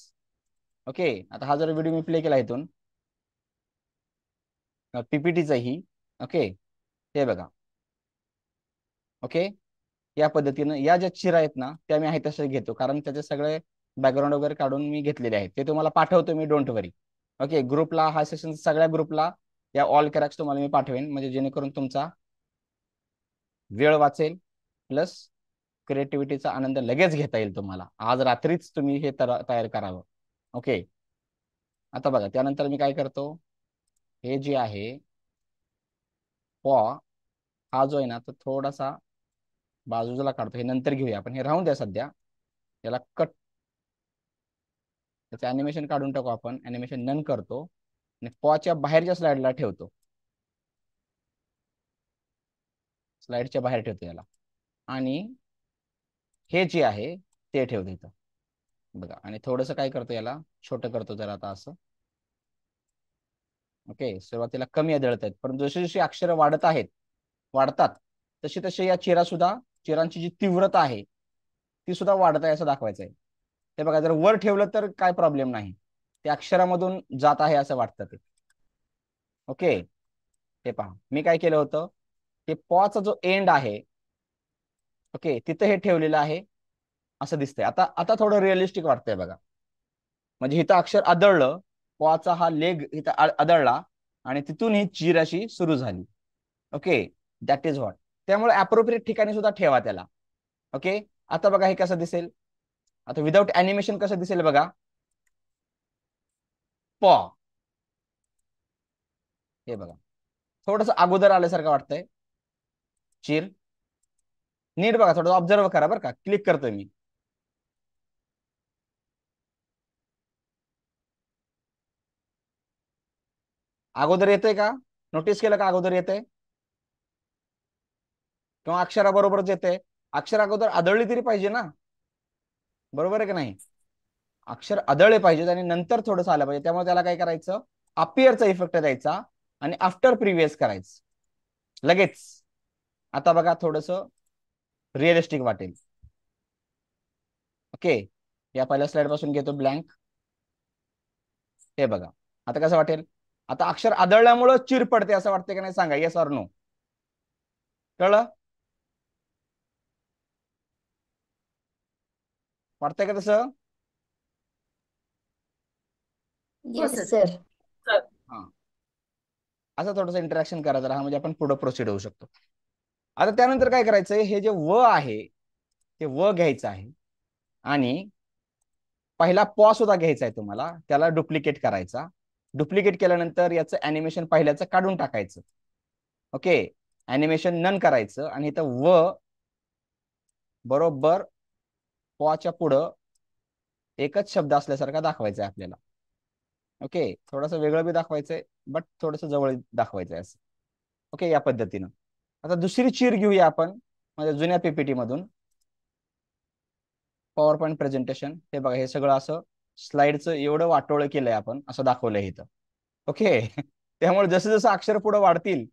ओके आता हा जर व्हिडिओ मी प्ले केला इथून पीपीटीचा ही ओके हे बघा ओके या पद्धतीनं या ज्या चिरा आहेत ना त्या मी आहे तसे घेतो कारण त्याचे सगळे बॅकग्राऊंड वगैरे काढून मी घेतलेले आहेत ते तुम्हाला पाठवतो मी डोंट वरी ओके ग्रुपला हा सेशन सगळ्या ग्रुपला या ऑल कॅरॅक्स तुम्हाला मी पाठवेन म्हणजे जेणेकरून तुमचा वेळ वाचेल प्लस क्रिएटिव्हिटीचा आनंद लगेच घेता येईल तुम्हाला आज रात्रीच तुम्ही हे तयार करावं ओके आता बघा त्यानंतर मी काय करतो हे जे आहे पॉ हा जो आहे ना तो थोडासा बाजूला काढतो हे नंतर घेऊया आपण हे राहून द्या सध्या याला कट त्याचं अॅनिमेशन काढून टाकू आपण अॅनिमेशन नन करतो आणि पॉच्या बाहेरच्या स्लाइडला ठेवतो स्लाइडच्या बाहेर ठेवतो याला आणि हे जे आहे ते ठेवतो इथं बघा आणि थोडंसं काय करतो याला छोटं करतो जरा आता असं ओके सुरुवातीला कमी आदळत आहेत पण जशी जशी अक्षरं वाढत आहेत वाढतात तशी तशी या चिरा सुद्धा चिरांची जी तीव्रता आहे ती सुद्धा वाढत आहे असं दाखवायचं आहे ते बघा जर वर ठेवलं तर काय प्रॉब्लेम नाही ते अक्षरामधून जात आहे असं वाटतं ते ओके हे पहा मी काय केलं होतं की पॉचा जो एंड आहे ओके तिथं हे ठेवलेलं आहे असं दिसतंय आता आता थोडं रिअलिस्टिक वाटतंय बघा म्हणजे हिथं अक्षर आदळलं पॉचा हा लेग हिथं आदळला आणि तिथून ही चिराशी सुरू झाली ओके दॅट इज व्हॉट त्यामुळे अप्रोप्रिएट ठिकाणी सुद्धा ठेवा त्याला ओके आता बघा हे कसं दिसेल आता विदाउट अॅनिमेशन कसं दिसेल बघा पॉ हे बघा थोडस अगोदर आल्यासारखं वाटतंय चिर नीट बघा थोडं ऑब्झर्व करा बरं का क्लिक करतोय मी अगोदर येते का नोटीस केलं का अगोदर येते किंवा अक्षराबरोबरच येते अक्षर अगोदर आदळली तरी पाहिजे ना बरोबर आहे का नाही अक्षर आदळले पाहिजेत आणि नंतर थोडंसं आलं पाहिजे त्यामुळे त्याला काय करायचं अपियरचा इफेक्ट द्यायचा आणि आफ्टर प्रिव्हियस करायचं लगेच आता बघा थोडस रिअलिस्टिक वाटेल ओके या पहिल्या स्लाइड पासून घेतो ब्लँक हे बघा आता कसं वाटेल आता अक्षर आदळल्यामुळं चिर पडते असं वाटते का नाही सांगा येस ऑर नो कळलं वाटतंय का तसं हा असं थोडस इंटरॅक्शन करायचं हा म्हणजे आपण पुढे प्रोसिड होऊ शकतो आता त्यानंतर काय करायचं हे जे व आहे ते व घ्यायचं आहे आणि पहिला पॉ सुद्धा घ्यायचा आहे तुम्हाला त्याला डुप्लिकेट करायचा डुप्लिकेट केल्यानंतर याचं अॅनिमेशन पहिल्याचं काढून टाकायचं ओके अॅनिमेशन नन करायचं आणि इथं व बरोबर पॉच्या पुढं एकच शब्द असल्यासारखा दाखवायचा आहे आपल्याला ओके थोडस वेगळं बी दाखवायचंय बट थोडस जवळ दाखवायचं आहे असं ओके या पद्धतीनं आता दुसरी चीर घेऊया आपण माझ्या जुन्या पीपीटी मधून पॉवर पॉईंट प्रेझेंटेशन हे बघा हे सगळं असं स्लाइडचं एवढं वाटोळं केलंय आपण असं दाखवलंय इथं ओके [LAUGHS] त्यामुळे जसं जसं अक्षर पुढे वाढतील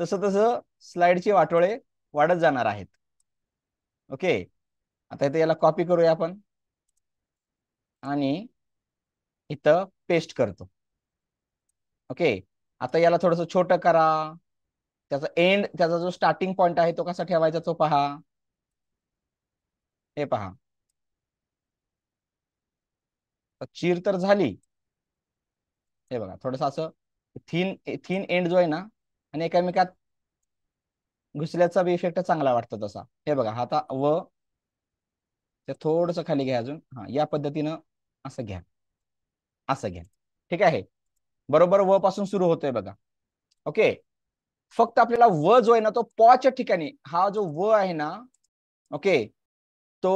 तसं तसं स्लाइडचे वाटोळे वाढत जाणार आहेत ओके आता इथे याला कॉपी करूया आपण आणि इथं पेस्ट करतो ओके आता याला थोडस छोट करा त्याचा एंड त्याचा जो स्टार्टिंग पॉइंट आहे तो कसा ठेवायचा तो पहा हे पहा चीर तर झाली हे बघा थोडस असं थीन थीन एंड जो आहे ना आणि एकामेकात घुसल्याचा बी इफेक्ट चांगला वाटतो तसा हे बघा आता व ते थोडस खाली घ्या अजून हा या पद्धतीनं असं घ्या असं घ्या ठीक आहे बरोबर व पासून सुरू होतोय बघा ओके फक्त आपल्याला व जो आहे ना तो पॉच्या ठिकाणी हा जो व आहे ना ओके तो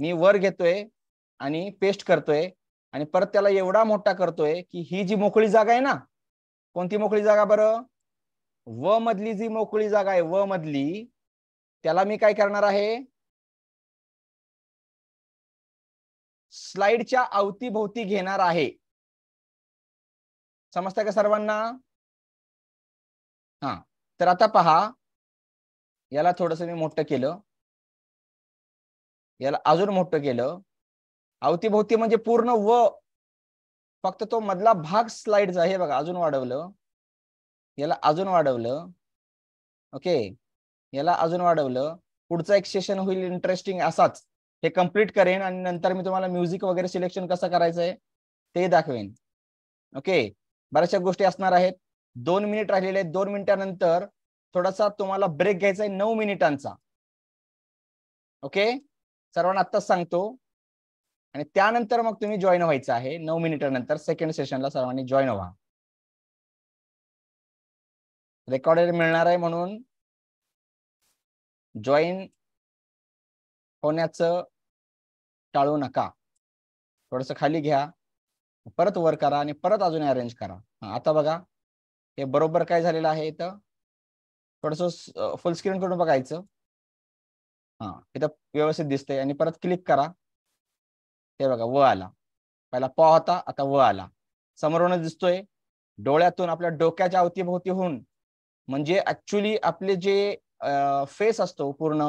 मी वर घेतोय आणि पेस्ट करतोय आणि परत त्याला एवढा मोठा करतोय की ही जी मोकळी जागा आहे ना कोणती मोकळी जागा बरं व मधली जी मोकळी जागा आहे व मधली त्याला मी काय करणार आहे स्लाइडच्या अवतीभोवती घेणार आहे समजतंय का सर्वांना हा तर आता पहा याला थोडस मी मोठं केलं याला अजून मोठं केलं अवतीभोवती म्हणजे पूर्ण व फक्त तो मधला भाग स्लाइडचा आहे बघा अजून वाढवलं याला अजून वाढवलं ओके याला अजून वाढवलं पुढचा एक सेशन होईल इंटरेस्टिंग असाच हे कम्प्लीट करेन आणि नंतर मी तुम्हाला म्युझिक वगैरे सिलेक्शन कसं करायचं आहे ते दाखवेन ओके बऱ्याचशा गोष्टी असणार आहेत दोन मिनिट राहिलेले आहेत दोन मिनिटानंतर थोडासा तुम्हाला ब्रेक घ्यायचा आहे नऊ मिनिटांचा ओके सर्वांना आत्ताच सांगतो आणि त्यानंतर मग तुम्ही जॉईन व्हायचं आहे नऊ मिनिटानंतर सेकंड सेशनला सर्वांनी जॉईन व्हा रेकॉर्डेड मिळणार आहे म्हणून जॉईन होण्याचं टाळू नका थोडस खाली घ्या परत वर करा आणि परत अजून अरेंज करा आता बघा हे बरोबर काय झालेलं आहे इथं थोडस फुल स्क्रीन करून बघायचं हा इथं व्यवस्थित दिसतंय आणि परत क्लिक करा हे बघा व आला पहिला प होता आता व आला समोरूनच दिसतोय डोळ्यातून आपल्या डोक्याच्या अवतीभोवती होऊन म्हणजे ऍक्च्युली आपले जे फेस असतो पूर्ण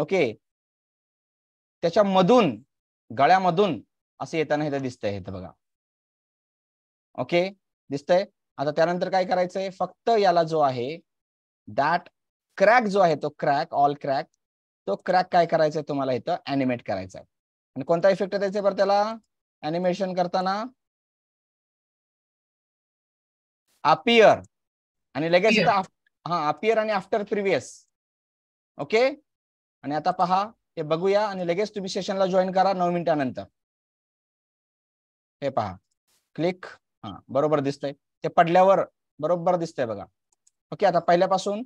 ओके त्याच्यामधून गळ्यामधून असे येताना इथं दिसतंय इथं बघा ओके दिसतंय आता त्यानंतर काय करायचंय फक्त याला जो आहे दॅट क्रॅक जो आहे तो क्रॅक ऑल क्रॅक तो क्रॅक काय करायचा तुम्हाला इथं अॅनिमेट करायचा आणि कोणता इफेक्ट द्यायचा बरं त्याला अॅनिमेशन करताना अपियर आणि लगेच हा अपियर आणि आफ्टर प्रिव्हियस ओके आणि आता पहा हे बघूया आणि लगेच तुम्ही सेशनला जॉईन करा नऊ मिनिटानंतर हे पहा क्लिक हा बरोबर दिसतंय ते पडल्यावर बरोबर दिसतंय बघा ओके आता पहिल्यापासून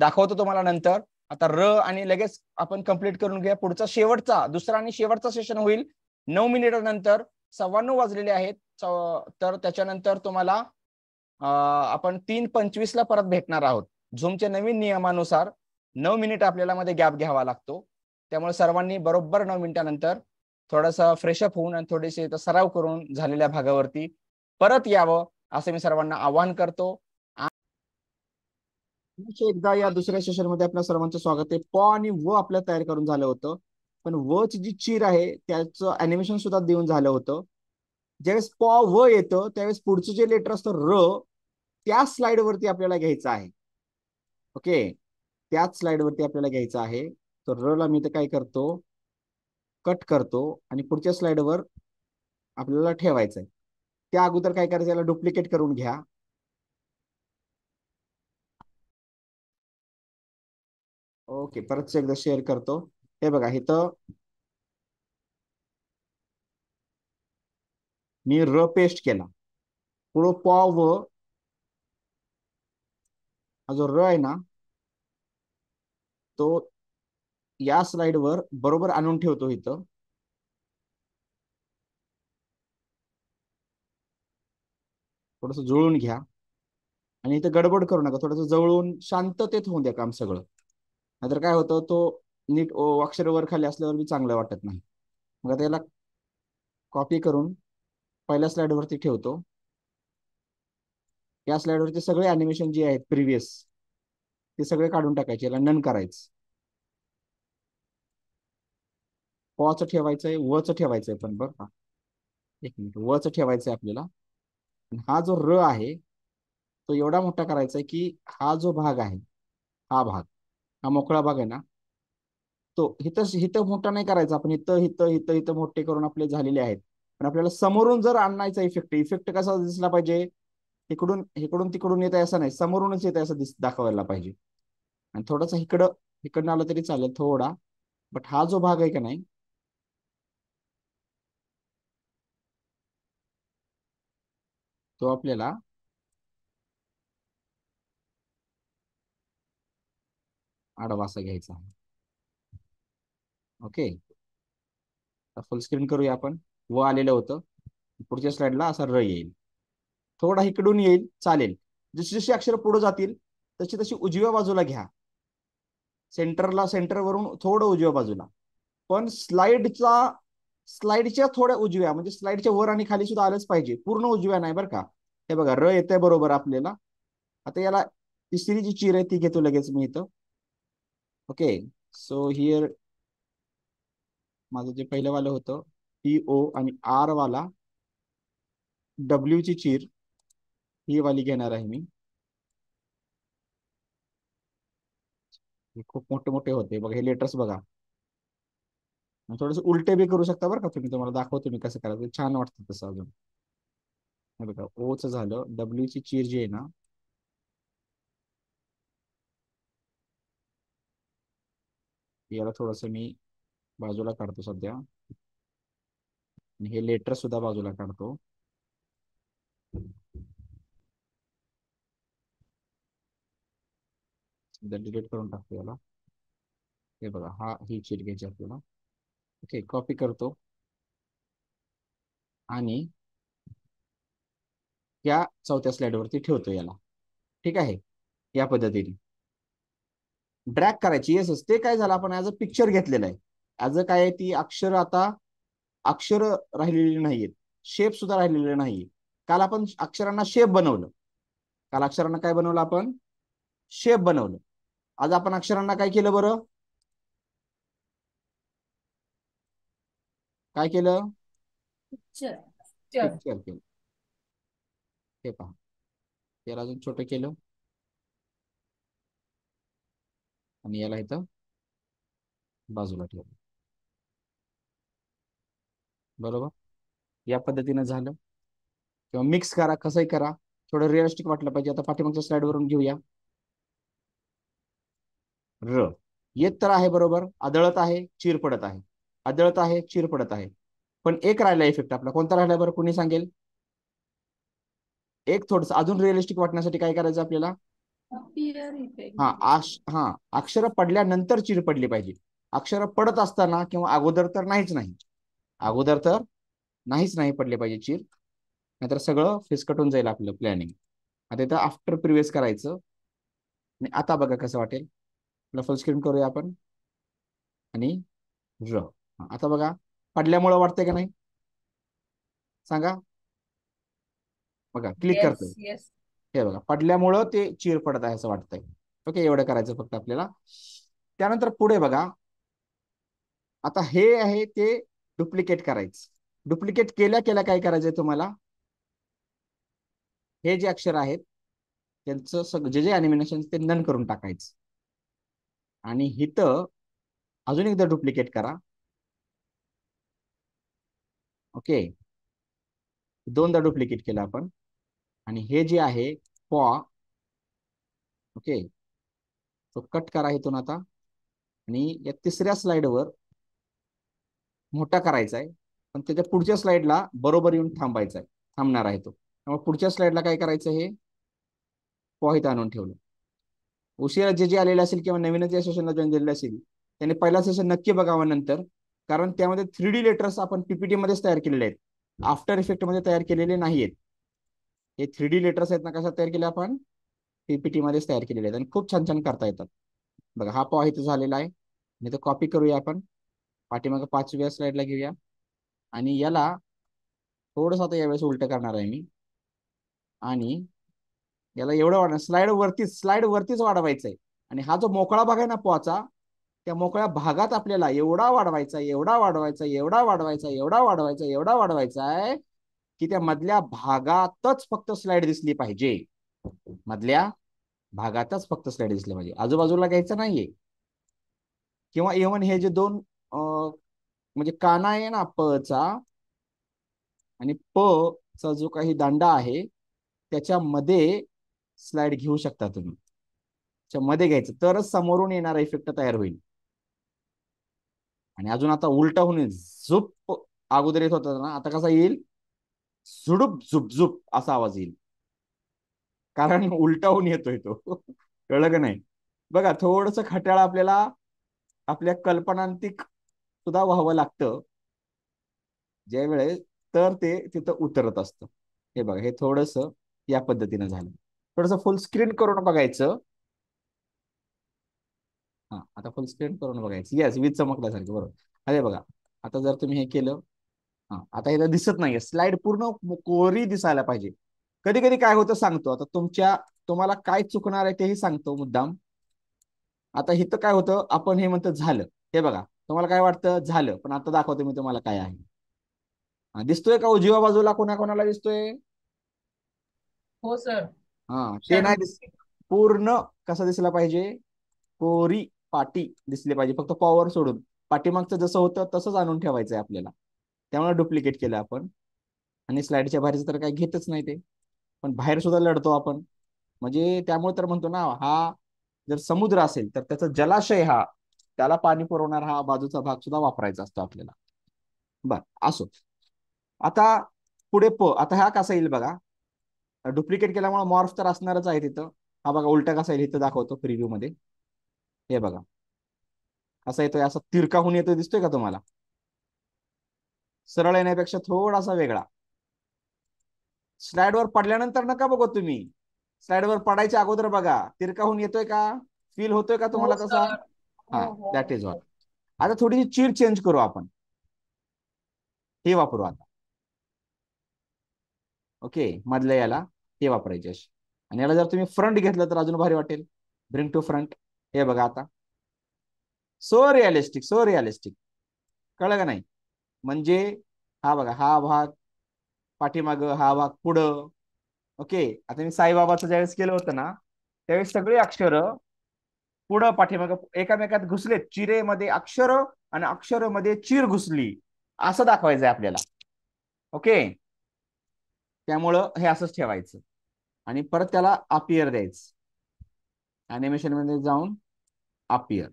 दाखवतो तुम्हाला नंतर आता र आणि लगेच आपण कंप्लीट करून घ्या पुढचा शेवटचा दुसरा आणि शेवटचा सेशन होईल नऊ मिनिटानंतर सव्वाण्णव वाजलेले आहेत तर त्याच्यानंतर तुम्हाला आपण तीन पंचवीस ला परत भेटणार आहोत झूमच्या नवीन नियमानुसार नऊ मिनिट आपल्याला मध्ये गॅप घ्यावा लागतो त्यामुळे सर्वांनी बरोबर नऊ मिनिटानंतर थोडासा फ्रेशअप होऊन आणि थोडेसे सराव करून झालेल्या भागावरती परत यावं असं मी सर्वांना आवाहन करतो एकदा या दुसऱ्या सेशन मध्ये आपल्या सर्वांचं स्वागत आहे प आणि व आपल्या तयार करून झालं होतं पण व ची जी चीर आहे त्याचं अॅनिमेशन सुद्धा देऊन झालं होतं ज्यावेळेस प व येतं त्यावेळेस पुढचं जे लेटर असतं र त्या स्लाइड वरती आपल्याला घ्यायचं आहे ओके त्याच स्लाइड वरती आपल्याला घ्यायचं आहे तर र ला मी तर काय करतो कट करतो आणि पुढच्या स्लाइडवर आपल्याला ठेवायचं आहे त्या अगोदर काय करायचं याला डुप्लिकेट करून घ्या ओके परत एकदा शेअर करतो हे बघा इथं मी र पेस्ट केला पुढं पॉव व हा जो र आहे ना तो या स्लाइड वर बरोबर आणून ठेवतो इथं थोडस जुळून घ्या आणि इथं गडबड करू नका थोडस जवळून शांततेत होऊ द्या काम सगळं नाहीतर काय होतं तो नीट अक्षर वर खाली असल्यावर बी चांगलं वाटत नाही मग त्याला कॉपी करून पहिल्या स्लाइडवरती ठेवतो या वरती सगळे अॅनिमेशन जे आहेत प्रिव्हियस ते सगळे काढून टाकायचे याला नन करायचं पॉच ठेवायचंय वच ठेवायचंय पण बरं का एक मिनिट वच ठेवायचंय आपल्याला हा जो र आहे तो एवढा मोठा करायचा आहे की हा जो भाग आहे हा भाग हा मोकळा भाग आहे ना तो हिथं हिथं मोठा नाही करायचा आपण इथं हित हिथं हिथं मोठे करून आपले झालेले आहेत पण आपल्याला समोरून जर आणायचा इफेक्ट इफेक्ट कसा दिसला पाहिजे इकडून इकडून तिकडून येत आहे असं नाही समोरूनच येत आहे असं दिस दाखवायला पाहिजे आणि थोडासा इकडं इकडनं आलं तरी चालेल थोडा बट हा जो भाग आहे का नाही तो आपल्याला आडवा असा घ्यायचा ओके फुल स्क्रीन करूया आपण व आलेलं होतं पुढच्या स्लाइडला असा र येईल थोडा इकडून येईल चालेल जशी जशी अक्षर पुढे जातील तशी तशी उजव्या बाजूला घ्या सेंटरला सेंटरवरून थोडं उजव्या बाजूला पण स्लाइडचा स्लाइडच्या थोड्या उजव्या म्हणजे स्लाइडच्या वर आणि खाली सुद्धा आलंच पाहिजे पूर्ण उजव्या नाही बरं का हे बघा र येते बरोबर आपल्याला आता याला तिसरी जी चीर आहे ती घेतो लगेच मी इथं ओके सो हिअर माझं जे पहिलं वालं होतं पी ओ आणि आर वाला डब्ल्यू ची चीर ही वाली घेणार आहे मी खूप मोठे मोठे होते बघा हे लेटर्स बघा थोडस उलटे बी करू शकता बरं का तुम्ही तुम्हाला दाखवतो मी कसं करायचं छान वाटतं तसं अजून हे बघा ओच झालं डब्ल्यू ची चीर जी आहे ना याला थोडस मी बाजूला काढतो सध्या हे लेटर सुद्धा बाजूला काढतो डिलीट करून टाकतो याला हे बघा हा ही चीर घ्यायची आपल्याला ओके कॉपी करतो आणि या चौथ्या स्लाइडवरती ठेवतो याला ठीक आहे या पद्धतीने ड्रॅक करायची येस ते काय झालं आपण ऍज अ पिक्चर घेतलेलं आहे ऍज अ काय ती अक्षर आता अक्षर राहिलेली नाहीयेत शेप सुद्धा राहिलेले नाहीये काल आपण अक्षरांना शेप बनवलं काल अक्षरांना काय बनवलं आपण शेप बनवलं आज आपण अक्षरांना काय केलं बरं काय केलं पिक्चर केलं हे पहा याला अजून छोट केलं आणि याला इथं बाजूला ठेवलं बरोबर या पद्धतीनं झालं किंवा मिक्स करा कसंही करा थोडं रिअलिस्टिक वाटलं पाहिजे आता पाठीमागच्या वरून घेऊया र येत तर आहे बरोबर आदळत आहे चीर पडत आहे आदळत आहे चिर पडत आहे पण एक राहिला इफेक्ट आपला कोणता राहिला बरं कुणी सांगेल एक थोडस अजून रिअलिस्टिक वाटण्यासाठी काय करायचं आपल्याला हा आश हा अक्षर पडल्यानंतर चिर पडली पाहिजे अक्षर पडत असताना किंवा अगोदर तर नाहीच नाही अगोदर तर नाहीच नाही पडले पाहिजे चिर नाहीतर सगळं फिसकटून जाईल आपलं प्लॅनिंग आता इथं आफ्टर प्रिव्हियस करायचं आणि आता बघा कसं वाटेल फुल स्क्रीन करूया आपण आणि र आता बघा पडल्यामुळे वाटतंय का नाही सांगा बघा क्लिक yes, करतोय हे बघा पडल्यामुळं ते चीर पडत आहे असं वाटतंय ओके एवढं करायचं फक्त आपल्याला त्यानंतर पुढे बघा आता हे आहे ते डुप्लिकेट करायचं डुप्लिकेट केल्या केल्या काय करायचंय तुम्हाला हे जे अक्षर आहेत त्यांचं सग जे जे अॅनिमेशन ते नन करून टाकायचं आणि हिथं अजून एकदा डुप्लिकेट करा ओके दोनदा डुप्लिकेट केलं आपण आणि हे जे आहे पॉ ओके तो कट करा इथून आता आणि या तिसऱ्या स्लाइडवर मोठा करायचा आहे पण त्याच्या पुढच्या स्लाइडला बरोबर येऊन थांबायचा आहे थांबणार आहे तो त्यामुळे पुढच्या स्लाइडला काय करायचं हे इथं आणून ठेवलं उशिरा जे जे आलेले असेल किंवा नवीनच या सेशनला जॉईन झालेले असेल त्याने पहिला सेशन नक्की बघावा नंतर कारण त्यामध्ये थ्री डी लेटर्स आपण पीपीटी मध्येच तयार केलेले आहेत आफ्टर इफेक्ट मध्ये तयार केलेले नाही आहेत हे थ्री डी लेटर्स आहेत ना कशा तयार केले आपण पीपीटी मध्येच तयार केलेले आहेत आणि खूप छान छान करता येतात बघा हा पॉ इथे झालेला आहे आणि तो कॉपी करूया आपण पाठीमागं पाचव्या स्लाइडला घेऊया आणि याला थोडस आता यावेळेस उलट करणार आहे मी आणि याला एवढं वाढणार स्लाइड वरतीच स्लाइड वरतीच वाढवायचं आहे आणि हा जो मोकळा भाग आहे ना पोचा त्या मोकळ्या भागात आपल्याला एवढा वाढवायचा एवढा वाढवायचा एवढा वाढवायचा एवढा वाढवायचा एवढा वाढवायचा आहे की त्या मधल्या भागातच फक्त स्लाइड दिसली पाहिजे मधल्या भागातच फक्त स्लाइड दिसली पाहिजे आजूबाजूला घ्यायचं नाहीये किंवा इव्हन हे जे दोन म्हणजे काना आहे ना प चा आणि प चा जो काही दांडा आहे त्याच्यामध्ये स्लाइड घेऊ शकता तुम्ही मध्ये घ्यायचं तरच समोरून येणारा इफेक्ट तयार होईल आणि अजून आता उलटा होऊन झुप अगोदर येत होता ना आता कसा येईल झुडूप झुप झुप असा आवाज येईल कारण उलटाहून होऊन येतोय तो [LAUGHS] कळलं का नाही बघा थोडस खट्याळ आपल्याला आपल्या कल्पनांतिक सुद्धा व्हावं लागतं ज्या वेळेस तर ते तिथं उतरत असतं हे बघा हे थोडस या पद्धतीनं झालं थोडस फुल स्क्रीन करून बघायचं हा आता फुल स्क्रीन करून बघायचं येस वीज चमकल्यासारखं बरोबर अरे बघा आता जर तुम्ही हे केलं हा आता हे दिसत नाहीये स्लाइड पूर्ण कोरी दिसायला पाहिजे कधी कधी काय होतं सांगतो आता तुमच्या तुम्हाला काय चुकणार आहे तेही सांगतो मुद्दाम आता इथं काय होतं आपण हे म्हणतो झालं हे बघा तुम्हाला काय वाटतं झालं पण आता दाखवतो मी तुम्हाला काय आहे दिसतोय का उजव्या बाजूला कोणा कोणाला दिसतोय हो सर हा ते नाही पूर्ण कसं दिसला पाहिजे कोरी पाटी दिसली पाहिजे फक्त पॉवर सोडून पाठीमागचं जसं होतं तसंच आणून ठेवायचं आहे आपल्याला त्यामुळे डुप्लिकेट केलं आपण आणि स्लाइडच्या बाहेरचं तर काही घेतच नाही ते पण बाहेर सुद्धा लढतो आपण म्हणजे त्यामुळे तर म्हणतो ना हा जर समुद्र असेल तर त्याचा जलाशय हा त्याला पाणी पुरवणार हा बाजूचा भाग सुद्धा वापरायचा असतो आपल्याला बर असो आता पुढे प आता हा कसा येईल बघा डुप्लिकेट केल्यामुळे मॉर्फ तर असणारच आहे तिथं हा बघा उलटा कसा येईल इथं दाखवतो प्रिव्ह्यू मध्ये हे बघा असा येतोय असा तिरकाहून येतोय दिसतोय का तुम्हाला सरळ येण्यापेक्षा थोडासा वेगळा स्लाइडवर पडल्यानंतर नका बघा तुम्ही वर पडायच्या अगोदर बघा तिरकाहून येतोय का फील होतोय का तुम्हाला हो, कसा हा दॅट इज ऑल आता थोडीशी चीर चेंज करू आपण हे वापरू आता ओके मधल्या याला हे वापरायचे आणि याला जर तुम्ही फ्रंट घेतलं तर अजून भारी वाटेल ब्रिंग टू फ्रंट हे बघा आता सो रिअलिस्टिक सो रिअलिस्टिक कळलं का नाही म्हणजे हा बघा हा भाग पाठीमाग हा भाग पुढं ओके आता मी साईबाबाचं ज्यावेळेस केलं होतं ना त्यावेळेस सगळे अक्षर पुढं पाठीमाग एकामेकात घुसले चिरेमध्ये अक्षर आणि अक्षर मध्ये चिर घुसली असं दाखवायचंय आपल्याला ओके त्यामुळं हे असंच ठेवायचं आणि परत त्याला अपियर द्यायचं अॅनिमेशन मध्ये जाऊन अपियर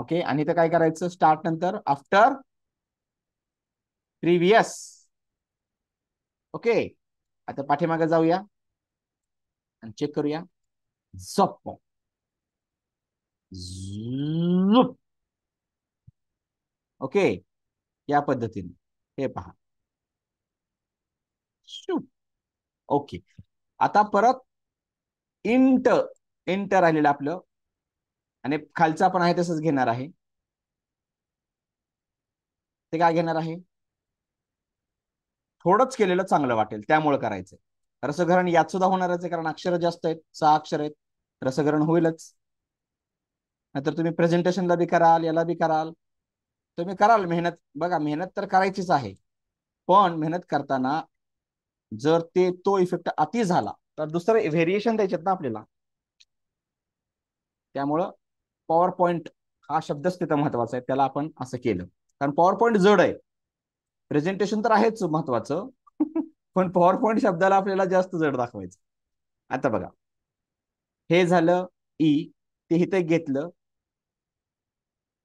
ओके आणि इथं काय करायचं स्टार्ट नंतर आफ्टर प्रिव्हियस ओके आता पाठीमागे जाऊया आणि चेक करूया झप ओके या पद्धतीने हे पहा ओके आता परत इंट इंट राहिलेलं आपलं आणि खालचा पण आहे तसंच घेणार आहे ते काय घेणार आहे थोडंच केलेलं चांगलं वाटेल त्यामुळे करायचं रसग्रहण यात सुद्धा होणारच आहे कारण अक्षर जास्त आहेत सहा अक्षर आहेत रसग्रहण होईलच नाहीतर तुम्ही प्रेझेंटेशनला बी कराल याला बी कराल तुम्ही कराल मेहनत बघा मेहनत तर करायचीच आहे पण मेहनत करताना जर ते तो इफेक्ट अति झाला तर दुसरं व्हेरिएशन द्यायचेत ना आपल्याला त्यामुळं पॉवर पॉईंट हा शब्दच तिथं महत्वाचा आहे त्याला आपण असं केलं कारण पॉवर पॉईंट जड आहे प्रेझेंटेशन तर आहेच महत्वाचं [LAUGHS] पण पॉवर पॉईंट शब्दाला आपल्याला जास्त जड दाखवायचं आता बघा हे झालं ई e, ते हिथे घेतलं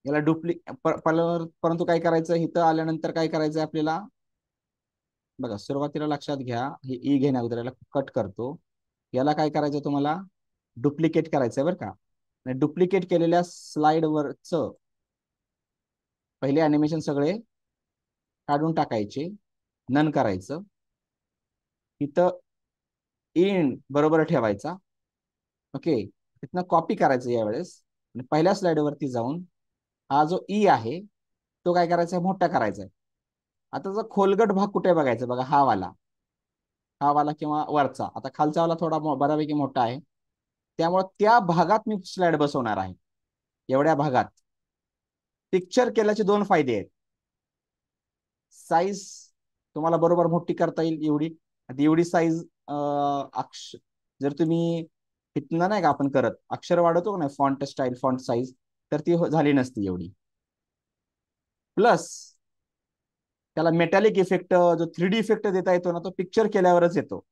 याला डुप्लि परंतु काय करायचं हिथं आल्यानंतर काय करायचं आपल्याला बघा सुरुवातीला लक्षात घ्या हे ई e घेण्या अगोदर याला कट करतो याला काय करायचं तुम्हाला डुप्लिकेट करायचं आहे बरं का डुप्लिकेट केलेल्या स्लाइडवरच पहिले अॅनिमेशन सगळे काढून टाकायचे नन करायचं इथं इन बरोबर ठेवायचा ओके तिथनं कॉपी करायचं यावेळेस आणि पहिल्या स्लाइडवरती जाऊन हा जो ई e आहे तो काय करायचा आहे मोठा करायचा आहे आता जो खोलगट भाग कुठे बघायचा बघा हा वाला हा वाला किंवा वरचा आता खालचा वाला थोडा बऱ्यापैकी मोठा आहे त्यामुळे त्या भागात मी स्लॅड बसवणार आहे एवढ्या भागात पिक्चर केल्याचे दोन फायदे आहेत साईज तुम्हाला बरोबर मोठी करता येईल एवढी एवढी साईज अक्ष जर तुम्ही इथनं नाही का आपण करत अक्षर वाढवतो का नाही फॉन्ट स्टाईल फॉन्ट साईज तर ती हो-, झाली नसती एवढी प्लस त्याला मेटॅलिक इफेक्ट जो थ्री डी इफेक्ट देता येतो ना तो पिक्चर केल्यावरच येतो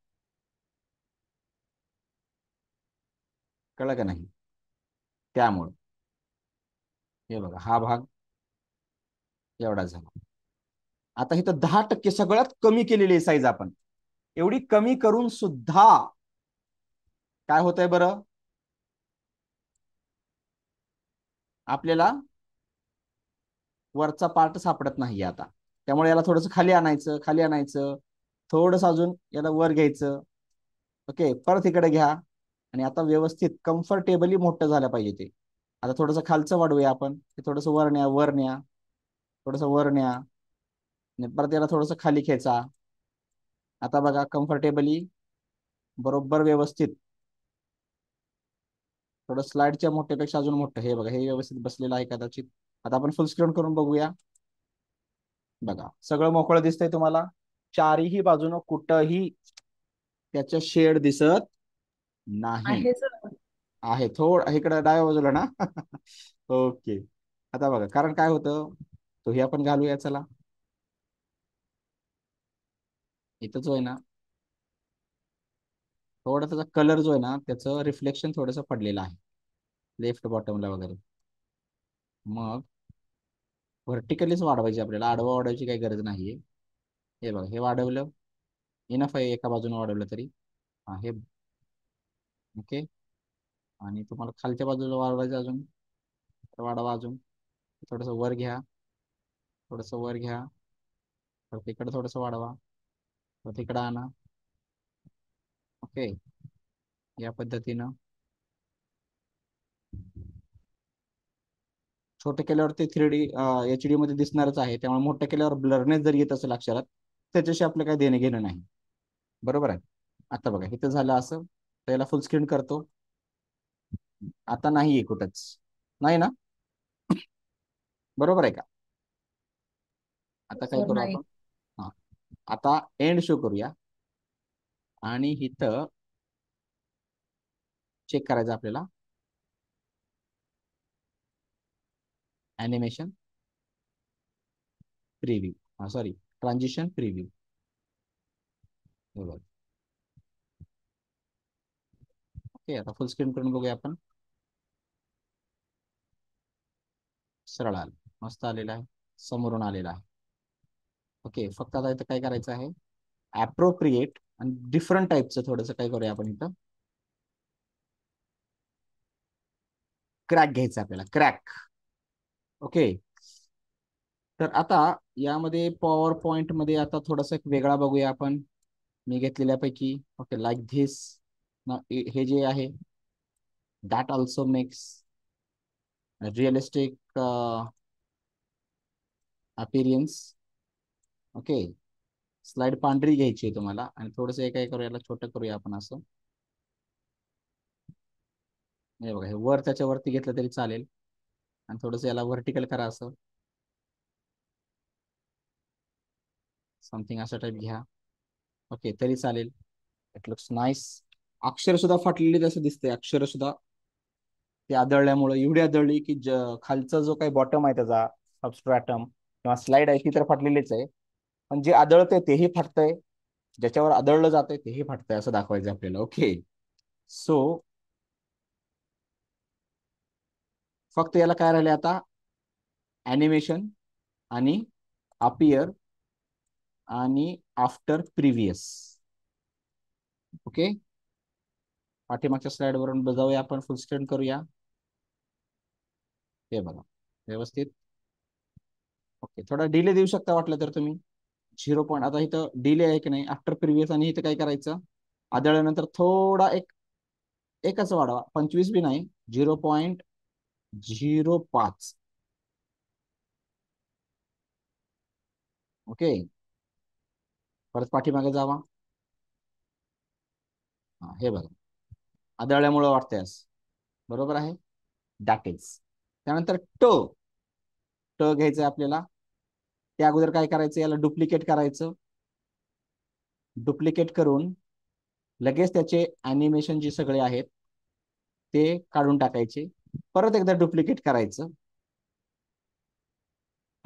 कळलं का नाही त्यामुळं हे बघा हा भाग एवढा झाला आता इथं दहा टक्के सगळ्यात कमी केलेली साईज आपण एवढी कमी करून सुद्धा काय होत आहे बरं आपल्याला वरचा पार्ट सापडत नाही आता त्यामुळे याला थोडस खाली आणायचं खाली आणायचं थोडस अजून याला वर घ्यायचं ओके परत इकडे घ्या आणि आता व्यवस्थित कम्फर्टेबली मोठं झालं पाहिजे ते आता थोडस खालचं वाढवूया आपण ते थोडंसं वरण्या वरण्या थोडंसं वरण्या परत याला थोडंसं खाली खेचा आता बघा कम्फर्टेबली बरोबर व्यवस्थित थोडं स्लाइडच्या मोठ्यापेक्षा अजून मोठं हे बघा हे व्यवस्थित बसलेलं आहे कदाचित आता आपण फुल स्क्रीन करून बघूया बघा सगळं मोकळं दिसतंय तुम्हाला चारही बाजूनं कुठंही त्याच्या शेड दिसत नाही आहे थोड इकडं डाव्या बाजूला ना [LAUGHS] ओके आता बघा कारण काय होतं तो हे आपण घालूया चला इथं जो आहे ना थोडा त्याचा कलर जो आहे ना त्याचं रिफ्लेक्शन थोडस पडलेलं आहे लेफ्ट बॉटमला वगैरे मग व्हर्टिकलीच वाढवायची आपल्याला आडवा वाढवायची काही गरज नाहीये हे बघा हे वाढवलं इनफ आहे एका बाजूने वाढवलं तरी हे ओके आणि तुम्हाला खालच्या बाजूला वाढवायचं अजून तर वाढवा अजून थोडंसं वर घ्या थोडंसं वर घ्या तर तिकडं थोडंसं वाढवा तर तिकडं आणा ओके या पद्धतीनं छोटे केल्यावर ते थ्री डी एच डी मध्ये दिसणारच आहे त्यामुळे मोठं केल्यावर ब्लरनेस जर येत असेल अक्षरात त्याच्याशी आपलं काही देणं घेणं नाही बरोबर आहे आता बघा इथं झालं असं त्याला फुल स्क्रीन करतो आता नाही कुठंच नाही ना बरोबर आहे का आता काय करू आपण हा आता एंड शो करूया आणि इथं चेक करायचं आपल्याला animation preview sorry transition preview बरोबर ओके आता फुल स्क्रीन करून बघूया आपण सरळ आलं मस्त आलेला आहे समोरून आलेला आहे ओके फक्त आता इथं काय करायचं आहे अप्रोप्रिएट आणि डिफरंट टाईपचं थोडस काय करूया आपण इथं क्रॅक घ्यायचा आपल्याला क्रॅक ओके तर आता यामध्ये पॉवर पॉइंट मध्ये आता थोडस एक वेगळा बघूया आपण मी घेतलेल्यापैकी ओके लाईक धिस हे जे आहे that also makes realistic appearance okay slide पांढरी घ्यायची आहे तुम्हाला आणि थोडस एक करू याला छोट करूया आपण असं हे बघा हे वर त्याच्यावरती घेतलं तरी चालेल आणि थोडस याला व्हर्टिकल करा असं समथिंग असा टाईप घ्या ओके तरी चालेल इट लुक्स नाईस अक्षर सुद्धा फाटलेली असं दिसते अक्षर सुद्धा ते आदळल्यामुळे एवढी आदळली की खालचा जो काही बॉटम आहे त्याचा सबस्ट्रॅटम किंवा स्लाइड आहे ती तर फाटलेलीच आहे पण जे आदळते तेही फाटतंय ज्याच्यावर आदळलं जाते तेही फाटतंय असं दाखवायचं आपल्याला ओके सो फक्त याला काय राहिले आता ॲनिमेशन आणि अपियर आणि आफ्टर प्रिव्हियस ओके पाठीमागच्या वरून बजावूया आपण फुल स्टँड करूया हे बघा व्यवस्थित ओके थोडा डिले देऊ शकता वाटलं तर तुम्ही झिरो पॉईंट आता इथं डिले आहे की नाही आफ्टर प्रिव्हियस आणि इथं काय करायचं आदळल्यानंतर थोडा एक एकच वाढवा पंचवीस बी नाही झिरो पॉईंट झिरो पाच ओके परत पाठीमागे जावा हे बघा आदळल्यामुळं वाटतेस बरोबर आहे दॅट त्यानंतर ट ट घ्यायचं आपल्याला त्या अगोदर काय करायचं याला डुप्लिकेट करायचं डुप्लिकेट करून लगेच त्याचे अॅनिमेशन जे सगळे आहेत ते काढून टाकायचे परत एकदा डुप्लिकेट करायचं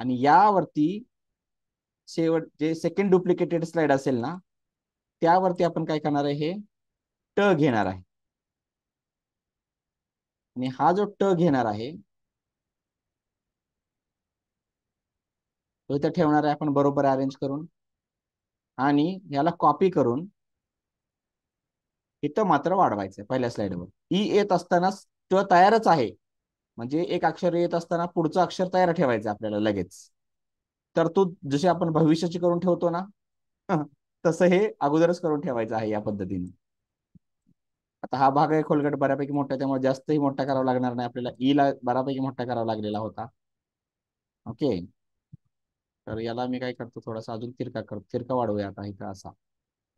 आणि यावरती शेवट जे सेकंड डुप्लिकेटेड स्लाइड असेल ना त्यावरती आपण काय करणार आहे हे ट घेणार आहे आणि हा जो ट घेणार आहे तो इथं ठेवणार आहे आपण बरोबर अरेंज करून आणि याला कॉपी करून इथं मात्र वाढवायचं पहिल्या स्लाइडवर ई e येत असताना ट तयारच आहे म्हणजे एक अक्षर येत असताना पुढचं अक्षर तयार ठेवायचं आपल्याला लगेच तर तू जसे आपण भविष्याची करून ठेवतो ना [LAUGHS] तसं हे अगोदरच करून ठेवायचं आहे या पद्धतीने आता हा भाग आहे खोलगट बऱ्यापैकी मोठा त्यामुळे जास्तही मोठा करावा लागणार नाही आपल्याला ई e ला बऱ्यापैकी मोठा करावा लागलेला होता ओके तर याला मी काय करतो थोडासा अजून तिरका करतो तिरका वाढवूया आता इथं असा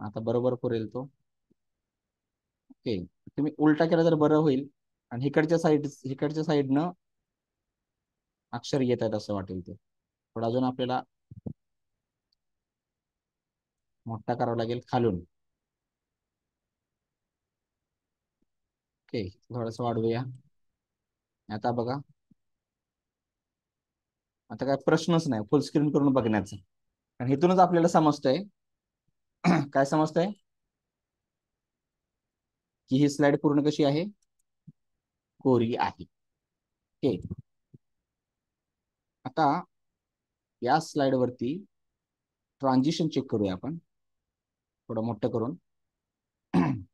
आता बरोबर पुरेल तो ओके तुम्ही उलटा केला तर बरं होईल आणि हिकडच्या साईड हिकडच्या साईडनं अक्षर येत आहेत असं वाटेल ते थोडं अजून आपल्याला मोठा करावा लागेल खालून ठीक थोडस वाढवूया आता बघा आता काय प्रश्नच नाही फुल स्क्रीन करून बघण्याचा आणि इथूनच आपल्याला समजतंय [CLEARS THROAT] काय समजतंय की ही स्लाइड पूर्ण कशी आहे कोरी आहे ठीक आता या स्लाइड वरती ट्रान्झिशन चेक करूया आपण थोडं मोठं करून [CLEARS THROAT]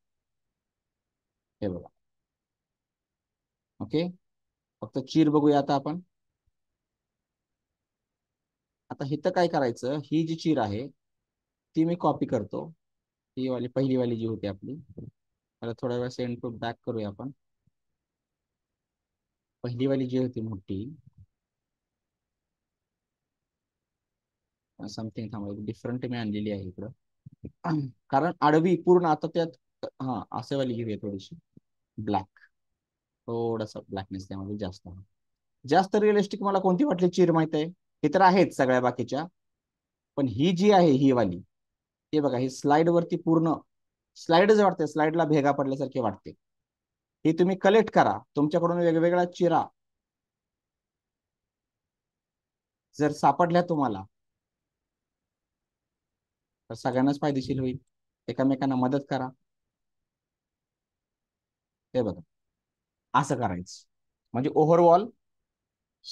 हे बघा ओके फक्त चीर बघूया आता आपण आता इथं काय करायचं ही जी चीर आहे ती मी कॉपी करतो ही वाली पहिली वाली जी होती आपली मला थोड्या वेळ सेंड टू बॅक करूया आपण पहिली वाली जी होती मोठी समथिंग थांबा डिफरंट मी आणलेली आहे इकडं कारण आडवी पूर्ण आता त्यात हा असे वाली घेऊया थोडीशी ब्लॅक थोडासा ब्लॅकनेस त्यामध्ये जास्त आहे जास्त रिअलिस्टिक मला कोणती वाटली चीर माहित आहे हे तर आहेच सगळ्या बाकीच्या पण ही जी आहे ही वाली हे बघा ही स्लाइड वरती पूर्ण स्लाइडच वाटते स्लाइडला भेगा पडल्यासारखी वाटते ही तुम्ही कलेक्ट करा तुमच्याकडून वेगवेगळ्या चिरा जर सापडल्या तुम्हाला तर सगळ्यांनाच फायदेशीर होईल एकमेकांना मदत करा हे बघा असं करायचं म्हणजे ओव्हरऑल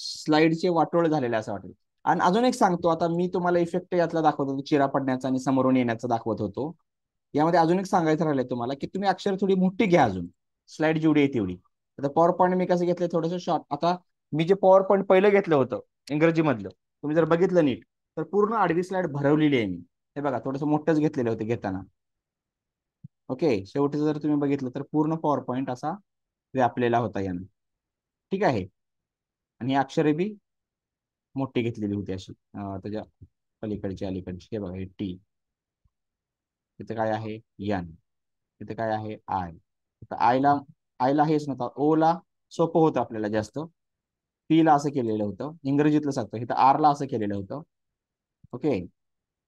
स्लाइडचे वाटोळ झालेले असं वाटेल आणि अजून एक सांगतो आता मी तुम्हाला इफेक्ट यातला दाखवत होतो चिरा पडण्याचा आणि समोरून येण्याचा दाखवत होतो यामध्ये अजून एक सांगायचं राहिलंय तुम्हाला की तुम्ही अक्षर थोडी मोठी घ्या अजून स्लाइड जेवढी आहे तेवढी आता पॉवर पॉईंट मी कसं घेतलं थोडंसं शॉर्ट आता मी जे पॉवर पॉईंट पहिलं घेतलं होतं मधलं तुम्ही जर बघितलं नीट तर पूर्ण आडवी स्लाइड भरवलेली आहे मी हे बघा थोडस मोठंच घेतलेले होते घेताना ओके शेवटी जर तुम्ही बघितलं तर पूर्ण पॉवर पॉईंट असा व्यापलेला होता यानं ठीक आहे आणि ही अक्षरे बी मोठी घेतलेली होती अशी त्याच्या पलीकडची अलीकडची हे बघा हे टी तिथं काय आहे यन तिथं काय आहे आय तर आयला आयला हेच नव्हता ओ ला सोपं होतं आपल्याला जास्त पी ला असं केलेलं होतं इंग्रजीतलं सांगतो इथं आर ला असं केलेलं होतं ओके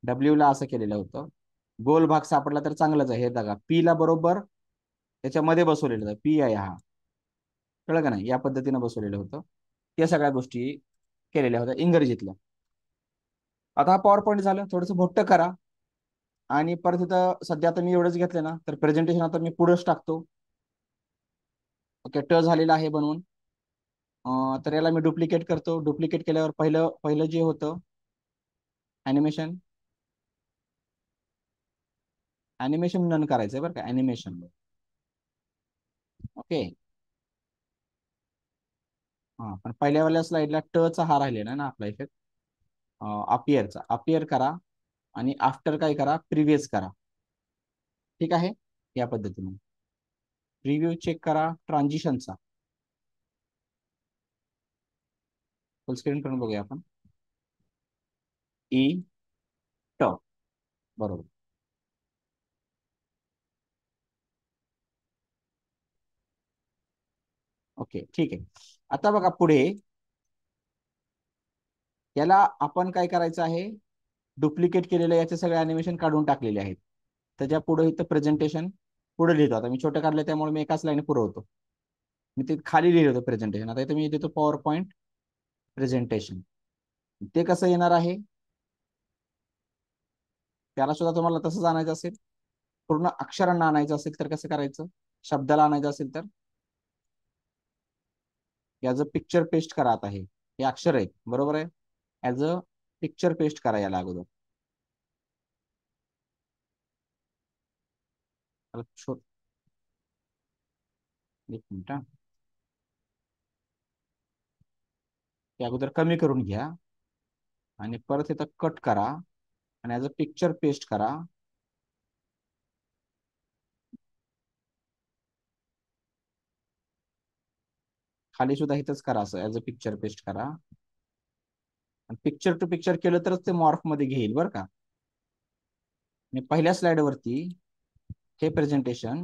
डब्ल्यू ला असं केलेलं होतं गोल भाग सापडला तर चांगलाच आहे हे बघा पी ला बरोबर त्याच्यामध्ये बसवलेलं होतं पी आहे हा कळलं का नाही या पद्धतीनं बसवलेलं होतं त्या सगळ्या गोष्टी केलेल्या होत्या इंग्रजीतलं आता हा पॉवर पॉईंट झालं थोडंसं भोट्ट करा आणि परत इथं सध्या आता मी एवढंच घेतलं ना तर प्रेझेंटेशन आता मी पुढंच टाकतो ओके ट झालेलं आहे बनवून तर याला मी डुप्लिकेट करतो डुप्लिकेट केल्यावर पहिलं पहिलं जे होतं ॲनिमेशन ॲनिमेशन नन करायचं आहे बरं का ॲनिमेशन ओके हा पण पहिल्या वेळेला स्लाइडला ट हा राहिलेला ना आपला इफेक्ट अपियरचा अपियर करा आणि आफ्टर काय करा प्रिव्हियस करा ठीक आहे या पद्धतीने प्रिव्ह्यू चेक करा ट्रान्झिशनचा फुल स्क्रीन करून बघूया आपण ई ट बरोबर ओके ठीक आहे आता बघा पुढे याला आपण काय करायचं आहे डुप्लिकेट केलेलं याचे सगळे अॅनिमेशन काढून टाकलेले आहेत त्याच्या पुढे इथं प्रेझेंटेशन पुढे लिहितो आता मी छोटं काढलं त्यामुळे मी एकाच लाईन पुरवतो मी ते खाली लिहिलं होतं प्रेझेंटेशन आता इथे मी देतो पॉवर पॉईंट प्रेझेंटेशन ते कसं येणार आहे त्याला सुद्धा तुम्हाला तसंच आणायचं असेल पूर्ण अक्षरांना आणायचं असेल तर कसं करायचं शब्दाला आणायचं असेल तर याज़ पिक्चर पेस्ट करा आता हे हे अक्षर आहे बरोबर आहे ॲज अ पिक्चर पेस्ट करा याला अगोदर एक अगोदर कमी करून घ्या आणि परत इथं कट करा आणि ॲज अ पिक्चर पेस्ट करा खाली सुद्धा इथंच करा असं ऍज अ पिक्चर पेस्ट करा पिक्चर टू पिक्चर केलं तरच ते मॉर्फ मध्ये घेईल बरं का मी पहिल्या वरती हे प्रेझेंटेशन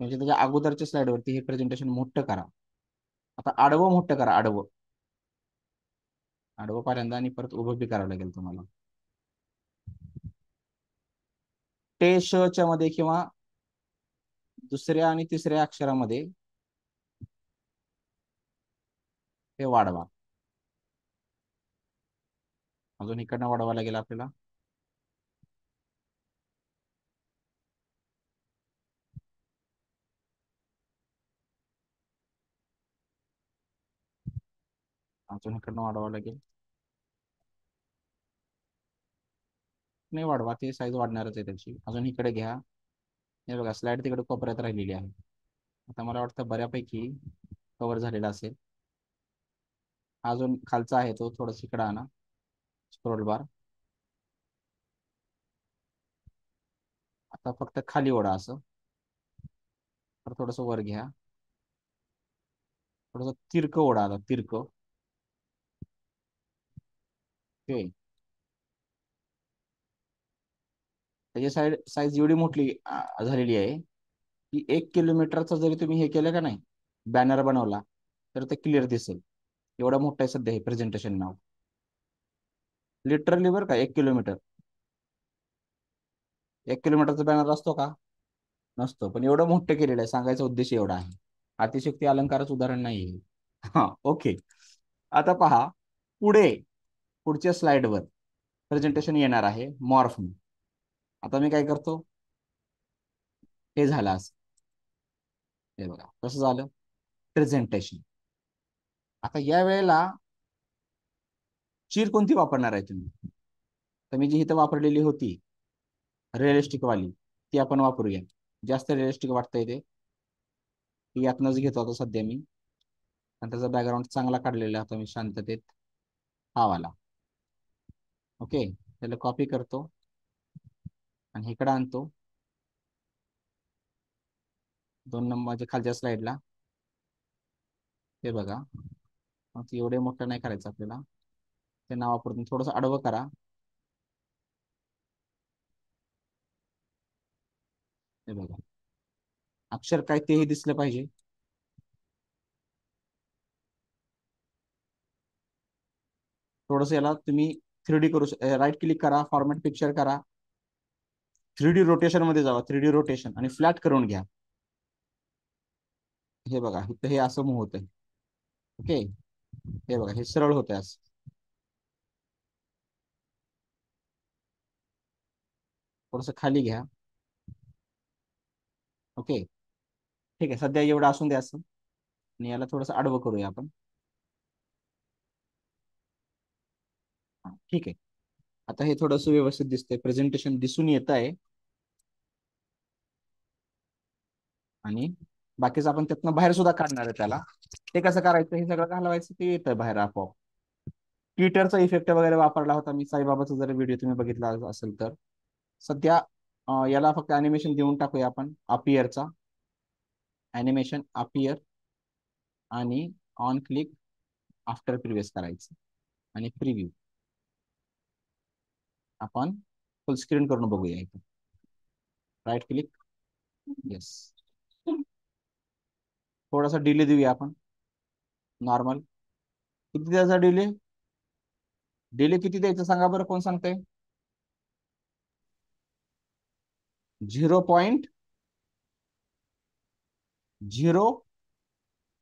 म्हणजे त्याच्या अगोदरच्या वरती हे प्रेझेंटेशन मोठं करा आता आडवं मोठं करा आडवं आडवं पहिल्यांदा आणि परत उभं बी करावं लागेल तुम्हाला टे मध्ये किंवा दुसऱ्या आणि तिसऱ्या अक्षरामध्ये ते वाढवा अजून इकडनं वाढवा लागेल आपल्याला अजून इकडनं वाढवा लागेल नाही वाढवा ते साईज वाढणारच आहे त्याची अजून इकडे घ्या हे बघा स्लाइड तिकडे कोपऱ्यात राहिलेली आहे आता मला वाटतं बऱ्यापैकी कव्हर झालेला असेल अजून खालचा आहे तो थोडस इकडं आणा स्क्रोल बार आता फक्त खाली ओढा असं तर थोडस वर घ्या थोडस तिरक ओढा आता तिरक त्याची साईड साईज एवढी मोठी झालेली आहे की एक किलोमीटरचा जरी तुम्ही हे केलं का नाही बॅनर बनवला तर ते क्लिअर दिसेल एवढं मोठा आहे सध्या हे प्रेझेंटेशन नाव लिटरली बरं का एक किलोमीटर एक किलोमीटरचा बॅनर असतो का नसतो पण एवढं मोठं केलेलं आहे सांगायचा उद्देश एवढा आहे अतिशक्ती अलंकारच उदाहरण नाही हा ओके आता पहा पुढे पुढच्या स्लाइडवर प्रेझेंटेशन येणार आहे मॉर्फ आता मी काय करतो हे झालं असं हे बघा कसं झालं प्रेझेंटेशन आता या वेळेला चीर कोणती वापरणार आहे तुम्ही तर मी जी इथं वापरलेली होती रिअलिस्टिक वाली ती आपण वापरूया जास्त रिअलिस्टिक वाटतंय ते यातनंच घेतो आता सध्या मी आणि त्याचा बॅकग्राऊंड चांगला काढलेला होता मी शांततेत हा वाला ओके त्याला कॉपी करतो आणि इकडं आणतो दोन नंबरच्या खालच्या स्लाइडला हे बघा एवढे मोठं नाही करायचं आपल्याला ते नावापुरतं थोडस आडवं करा हे बघा अक्षर काय तेही दिसलं पाहिजे थोडस याला तुम्ही थ्री डी करू राईट क्लिक करा फॉर्मॅट पिक्चर करा थ्री डी रोटेशन मध्ये जावा थ्री डी रोटेशन आणि फ्लॅट करून घ्या हे बघा इथं हे असं होत आहे ओके हे बघा हे सरळ होते असं थोडस खाली घ्या ओके ठीक आहे सध्या एवढं असून द्या असं आणि याला थोडंसं आडवं करूया आपण ठीक आहे आता हे थोडस व्यवस्थित दिसतंय प्रेझेंटेशन दिसून येत आहे आणि बाकीचं आपण त्यातनं बाहेर सुद्धा काढणार आहे त्याला ते कसं करायचं हे सगळं घालवायचं ते येतं बाहेर आपोआप ट्विटरचा इफेक्ट वगैरे वापरला होता मी साईबाबाचा जर व्हिडिओ तुम्ही बघितला असेल तर सध्या याला फक्त अॅनिमेशन देऊन टाकूया आपण अपियरचा अॅनिमेशन अपियर आणि ऑन क्लिक आफ्टर प्रिव्हियस करायचं आणि प्रिव्ह्यू आपण फुल स्क्रीन करून बघूया इथं राईट क्लिक येस थोडासा डिले देऊया आपण नॉर्मल किती द्यायचा डिले डिले किती द्यायचं सांगा बरं कोण सांगते झिरो पॉइंट झिरो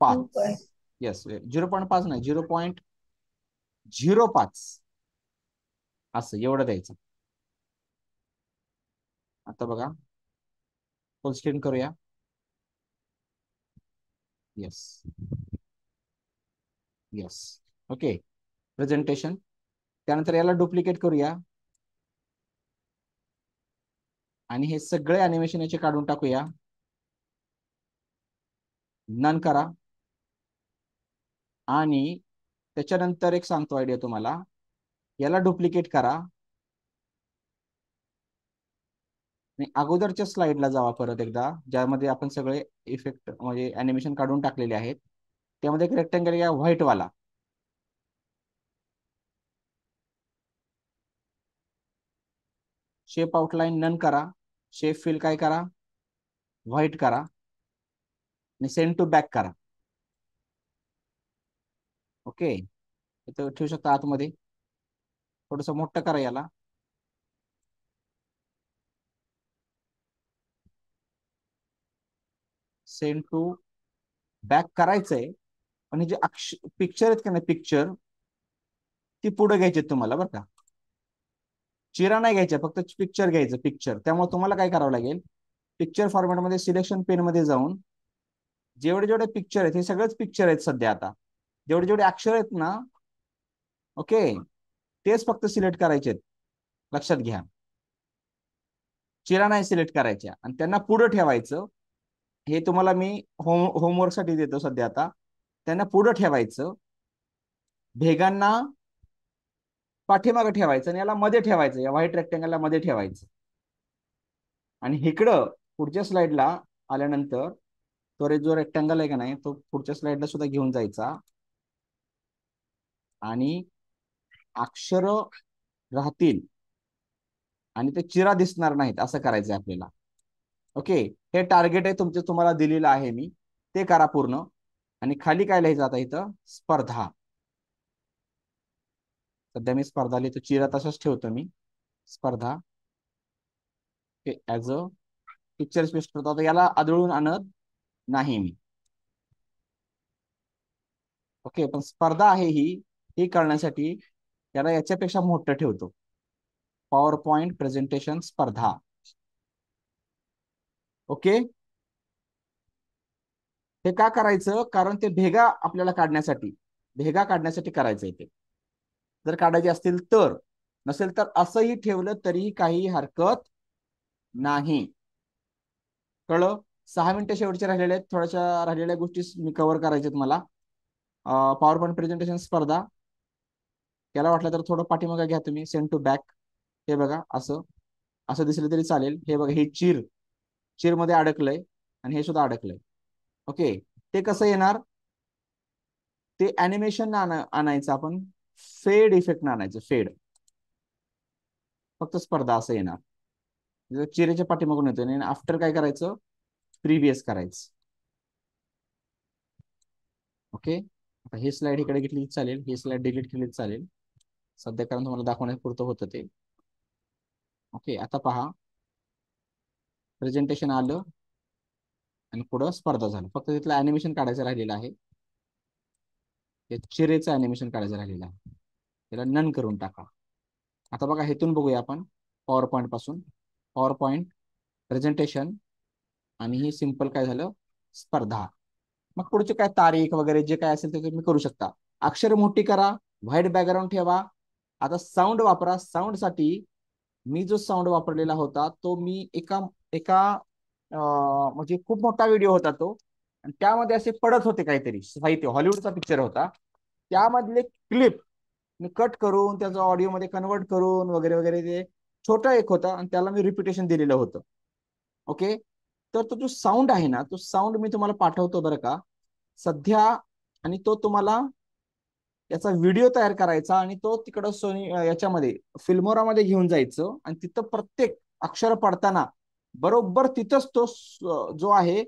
पाच येस झिरो पॉईंट पाच नाही झिरो पॉईंट झिरो पाच असं एवढं द्यायचं आता बघा फुल स्क्रीन करूया येस येस ओके प्रेझेंटेशन त्यानंतर याला डुप्लिकेट करूया आणि हे सगळे अॅनिमेशन याचे काढून टाकूया नन करा आणि त्याच्यानंतर एक सांगतो आयडिया तुम्हाला याला डुप्लिकेट करा आणि अगोदरच्या स्लाइडला जावा परत एकदा ज्यामध्ये आपण सगळे इफेक्ट म्हणजे अॅनिमेशन काढून टाकलेले आहेत त्यामध्ये एक रेक्टँगल व्हाईट वाला शेप आउटलाईन नन करा शेप फिल काय करा व्हाईट करा आणि सेंड टू बॅक करा ओके इथं ठेवू शकता आतमध्ये थोडस मोठं करा याला सेंड टू बॅक करायचंय पण हे जे अक्ष पिक्चर आहेत का नाही पिक्चर ती पुढे घ्यायची तुम्हाला बरं का चिरा नाही घ्यायच्या फक्त पिक्चर घ्यायचं पिक्चर त्यामुळे तुम्हाला काय करावं लागेल पिक्चर फॉर्मॅटमध्ये सिलेक्शन पेन मध्ये जाऊन जेवढे जेवढे पिक्चर आहेत हे सगळेच पिक्चर आहेत सध्या आता जेवढे जेवढे अक्षर आहेत ना ओके तेच फक्त सिलेक्ट करायचे लक्षात घ्या चिरा नाही सिलेक्ट करायच्या आणि त्यांना पुढे ठेवायचं हे तुम्हाला मी होम होमवर्कसाठी देतो सध्या आता त्यांना पुढं ठेवायचं भेगांना पाठीमाग ठेवायचं आणि याला मध्ये ठेवायचं या व्हाईट रेक्टँगलला मध्ये ठेवायचं आणि इकडं पुढच्या स्लाइडला आल्यानंतर तो रे जो रेक्टँगल आहे का नाही तो पुढच्या स्लाइडला सुद्धा घेऊन जायचा आणि अक्षर राहतील आणि ते चिरा दिसणार नाहीत असं करायचं आपल्याला ओके हे टार्गेट आहे तुमचं तुम्हाला दिलेलं आहे मी ते करा पूर्ण आणि खाली काय लिहायचं आता इथं स्पर्धा सध्या मी स्पर्धा लिहितो चिरा तसंच ठेवतो मी स्पर्धा ॲज अ पिक्चर स्पेस्ट करतो आता याला आदळून आणत नाही मी ओके पण स्पर्धा आहे ही हे करण्यासाठी याला याच्यापेक्षा मोठं ठेवतो पॉवर पॉइंट प्रेझेंटेशन स्पर्धा ओके हे का करायचं कारण ते भेगा आपल्याला काढण्यासाठी भेगा काढण्यासाठी करायचंय ते जर काढायचे असतील तर नसेल तर असंही ठेवलं तरीही काही हरकत नाही कळ सहा मिनिटं शेवटचे राहिलेले आहेत थोड्याशा राहिलेल्या गोष्टी मी कव्हर करायच्यात मला पॉवर पॉईंट प्रेझेंटेशन स्पर्धा याला वाटलं तर थोडं पाठीमागा घ्या तुम्ही सेंड टू बॅक हे बघा असं असं दिसलं तरी चालेल हे बघा हे चीर मध्ये अडकलंय आणि हे सुद्धा अडकलंय ओके ते कसं येणार ते अॅनिमेशन आणायचं आपण फेड इफेक्ट आणायचं फेड फक्त स्पर्धा असं येणार चिरेच्या पाठीमागून येतो आणि आफ्टर काय करायचं प्रिव्हियस करायचं ओके आता हे स्लाइड इकडे घेतली चालेल हे स्लाइड डिलीट केली चालेल सध्या कारण तुम्हाला दाखवण्यापुरतं होतं ते ओके आता पहा प्रेझेंटेशन आलं आणि पुढं स्पर्धा झालं फक्त तिथलं अॅनिमेशन काढायचं राहिलेलं आहे चिरेचं अॅनिमेशन काढायचं राहिलेलं आहे त्याला नन करून टाका आता बघा हेतून बघूया आपण पॉवर पॉईंट पासून पॉवर पॉईंट प्रेझेंटेशन आणि ही सिंपल काय झालं स्पर्धा मग पुढचे काय तारीख वगैरे जे काय असेल ते तुम्ही करू शकता अक्षर मोठी करा व्हाईट बॅकग्राऊंड ठेवा आता साऊंड वापरा साऊंडसाठी मी जो साऊंड वापरलेला होता तो मी एका एका म्हणजे खूप मोठा व्हिडिओ होता तो आणि त्यामध्ये असे पडत होते काहीतरी साहित्य हॉलिवूडचा पिक्चर होता त्यामधले क्लिप मी कट करून त्याचा ऑडिओमध्ये कन्वर्ट करून वगैरे वगैरे ते छोटा एक होता आणि त्याला मी रिपिटेशन दिलेलं होतं ओके तर तो जो साऊंड आहे ना तो साऊंड मी तुम्हाला पाठवतो बरं का सध्या आणि तो तुम्हाला याचा व्हिडिओ तयार करायचा आणि तो तिकडं सोनी याच्यामध्ये फिल्मोरामध्ये घेऊन जायचं आणि तिथं प्रत्येक अक्षर पडताना बरोबर तिथंच तो जो आहे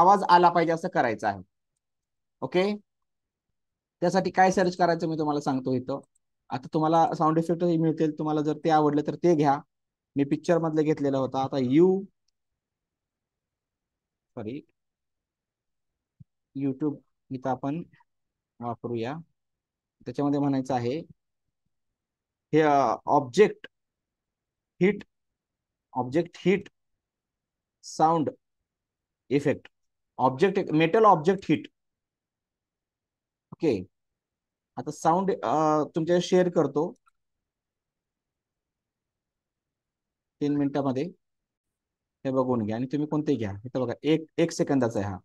आवाज आला पाहिजे असं करायचं आहे ओके त्यासाठी काय सर्च करायचं मी तुम्हाला सांगतो इथं आता तुम्हाला साऊंड इफेक्ट मिळतील तुम्हाला जर ते आवडलं तर ते घ्या मी पिक्चर मधले घेतलेला होता आता यू सॉरी युट्यूब इथं आपण वापरूया त्याच्यामध्ये म्हणायचं आहे हे object hit object hit sound effect object metal object hit okay okay. आता साउंड तुमच्या शेअर करतो तीन मिनिटामध्ये हे बघून घ्या आणि तुम्ही कोणते घ्या इथं बघा एक एक सेकंदाचा हा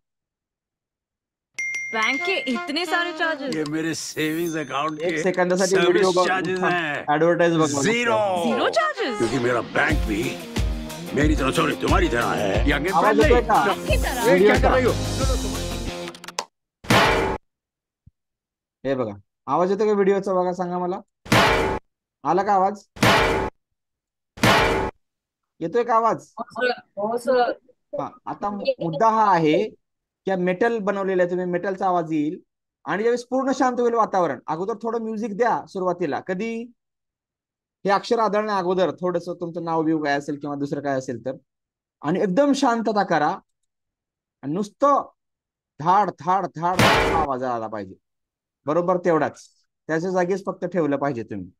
बैंक के इतने सारे चार्जेस ये मेरे सेविंग्स अकाउंट के सेकंदासाठी व्हिडिओ चार्जेस हैं बघा झिरो झिरो चार्जेस क्योंकि मेरा बैंक भी मेरी सॉरी है तरह क्या कर रही हो हे बघा आवाज येतो का व्हिडिओचा बघा सांगा मला आला का आवाज येतोय का आवाज हो, हो, आता मुद्दा हा आहे की मेटल बनवलेला आहे तुम्ही मेटलचा आवाज येईल आणि ज्यावेळेस पूर्ण शांत होईल वातावरण अगोदर थोडं म्युझिक द्या सुरुवातीला कधी हे अक्षर आदळण्या अगोदर थोडस तुमचं नाव बिव काय असेल किंवा दुसरं काय असेल तर आणि एकदम शांतता करा नुसतं धाड धाड धाड आवाज आला पाहिजे बरोबर तेवढाच त्याच्या जागीच फक्त ठेवलं पाहिजे तुम्ही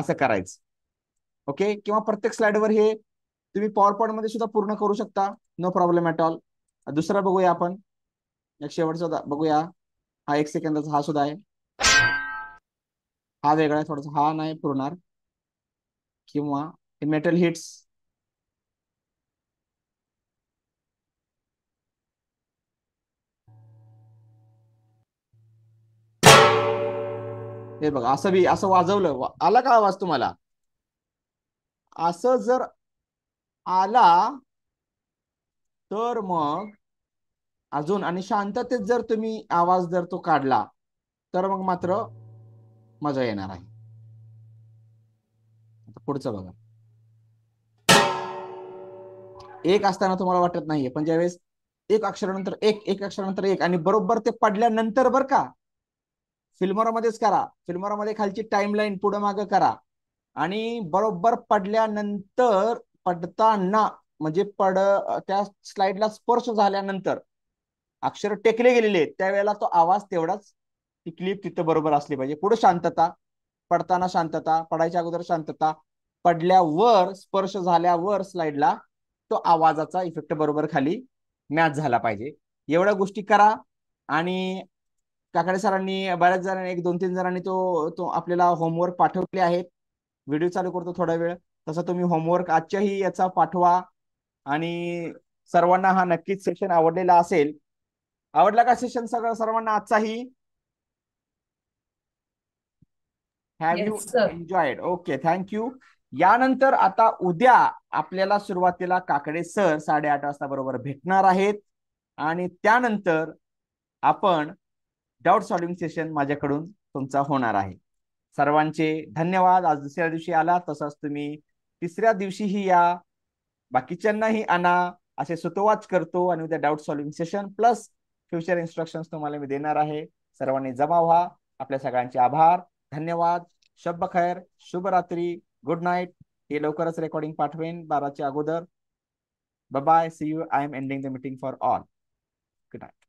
असं करायचं ओके किंवा प्रत्येक स्लाइडवर हे तुम्ही पॉवर पॉईंट मध्ये सुद्धा पूर्ण करू शकता नो प्रॉब्लेम ॲट ऑल दुसरा बघूया आपण एक शेवटचा बघूया हा एक सेकंदाचा हा सुद्धा आहे हा वेगळा थोडासा हा नाही पुरणार किंवा मेटल हिट्स हे बघा असं बी असं वाजवलं आला का आवाज तुम्हाला असं जर आला तर मग अजून आणि शांततेत जर तुम्ही आवाज जर तो काढला तर मग मात्र मजा येणार आहे पुढचं बघा एक असताना तुम्हाला वाटत नाहीये पण ज्यावेळेस एक अक्षरानंतर एक एक अक्षरानंतर एक आणि बरोबर ते पडल्यानंतर बर का फिल्मोरामध्येच करा फिल्मोरामध्ये खालची टाइमलाईन पुढं मागे करा आणि बरोबर पडल्यानंतर पडताना म्हणजे पड त्या स्लाइडला स्पर्श झाल्यानंतर अक्षर टेकले गेलेले त्यावेळेला तो आवाज तेवढाच ती क्लिप तिथं बरोबर असली पाहिजे पुढे शांतता पडताना शांतता पडायच्या अगोदर शांतता पडल्यावर स्पर्श झाल्यावर स्लाइडला तो आवाजाचा इफेक्ट बरोबर खाली मॅच झाला पाहिजे एवढ्या गोष्टी करा आणि काकडे सरांनी बऱ्याच जणांनी एक दोन तीन जणांनी तो तो आपल्याला होमवर्क पाठवले आहेत व्हिडिओ चालू करतो थोडा वेळ तसं तुम्ही होमवर्क आजच्याही याचा पाठवा आणि सर्वांना हा नक्कीच सेशन आवडलेला असेल आवडला का सेशन सगळं सर्वांना आजचाही have you enjoyed okay thank you यानंतर आता उद्या आपल्याला सुरुवातीला काकडे सर साडेआठ वाजता बरोबर भेटणार आहेत आणि त्यानंतर आपण डाऊट सॉल्विंग सेशन माझ्याकडून तुमचा होणार आहे सर्वांचे धन्यवाद आज दुसऱ्या दिवशी आला तसंच तुम्ही तिसऱ्या दिवशीही या बाकीच्यांनाही आणा असे सुतोवाच करतो आणि उद्या doubt solving session plus future instruction तुम्हाला मी देणार आहे सर्वांनी जमा व्हा आपल्या सगळ्यांचे आभार धन्यवाद शब्ब खैर शुभरात्री गुड नाईट हे लवकरच रेकॉर्डिंग पाठवेन बाराच्या अगोदर bye see you I am ending the meeting for all good night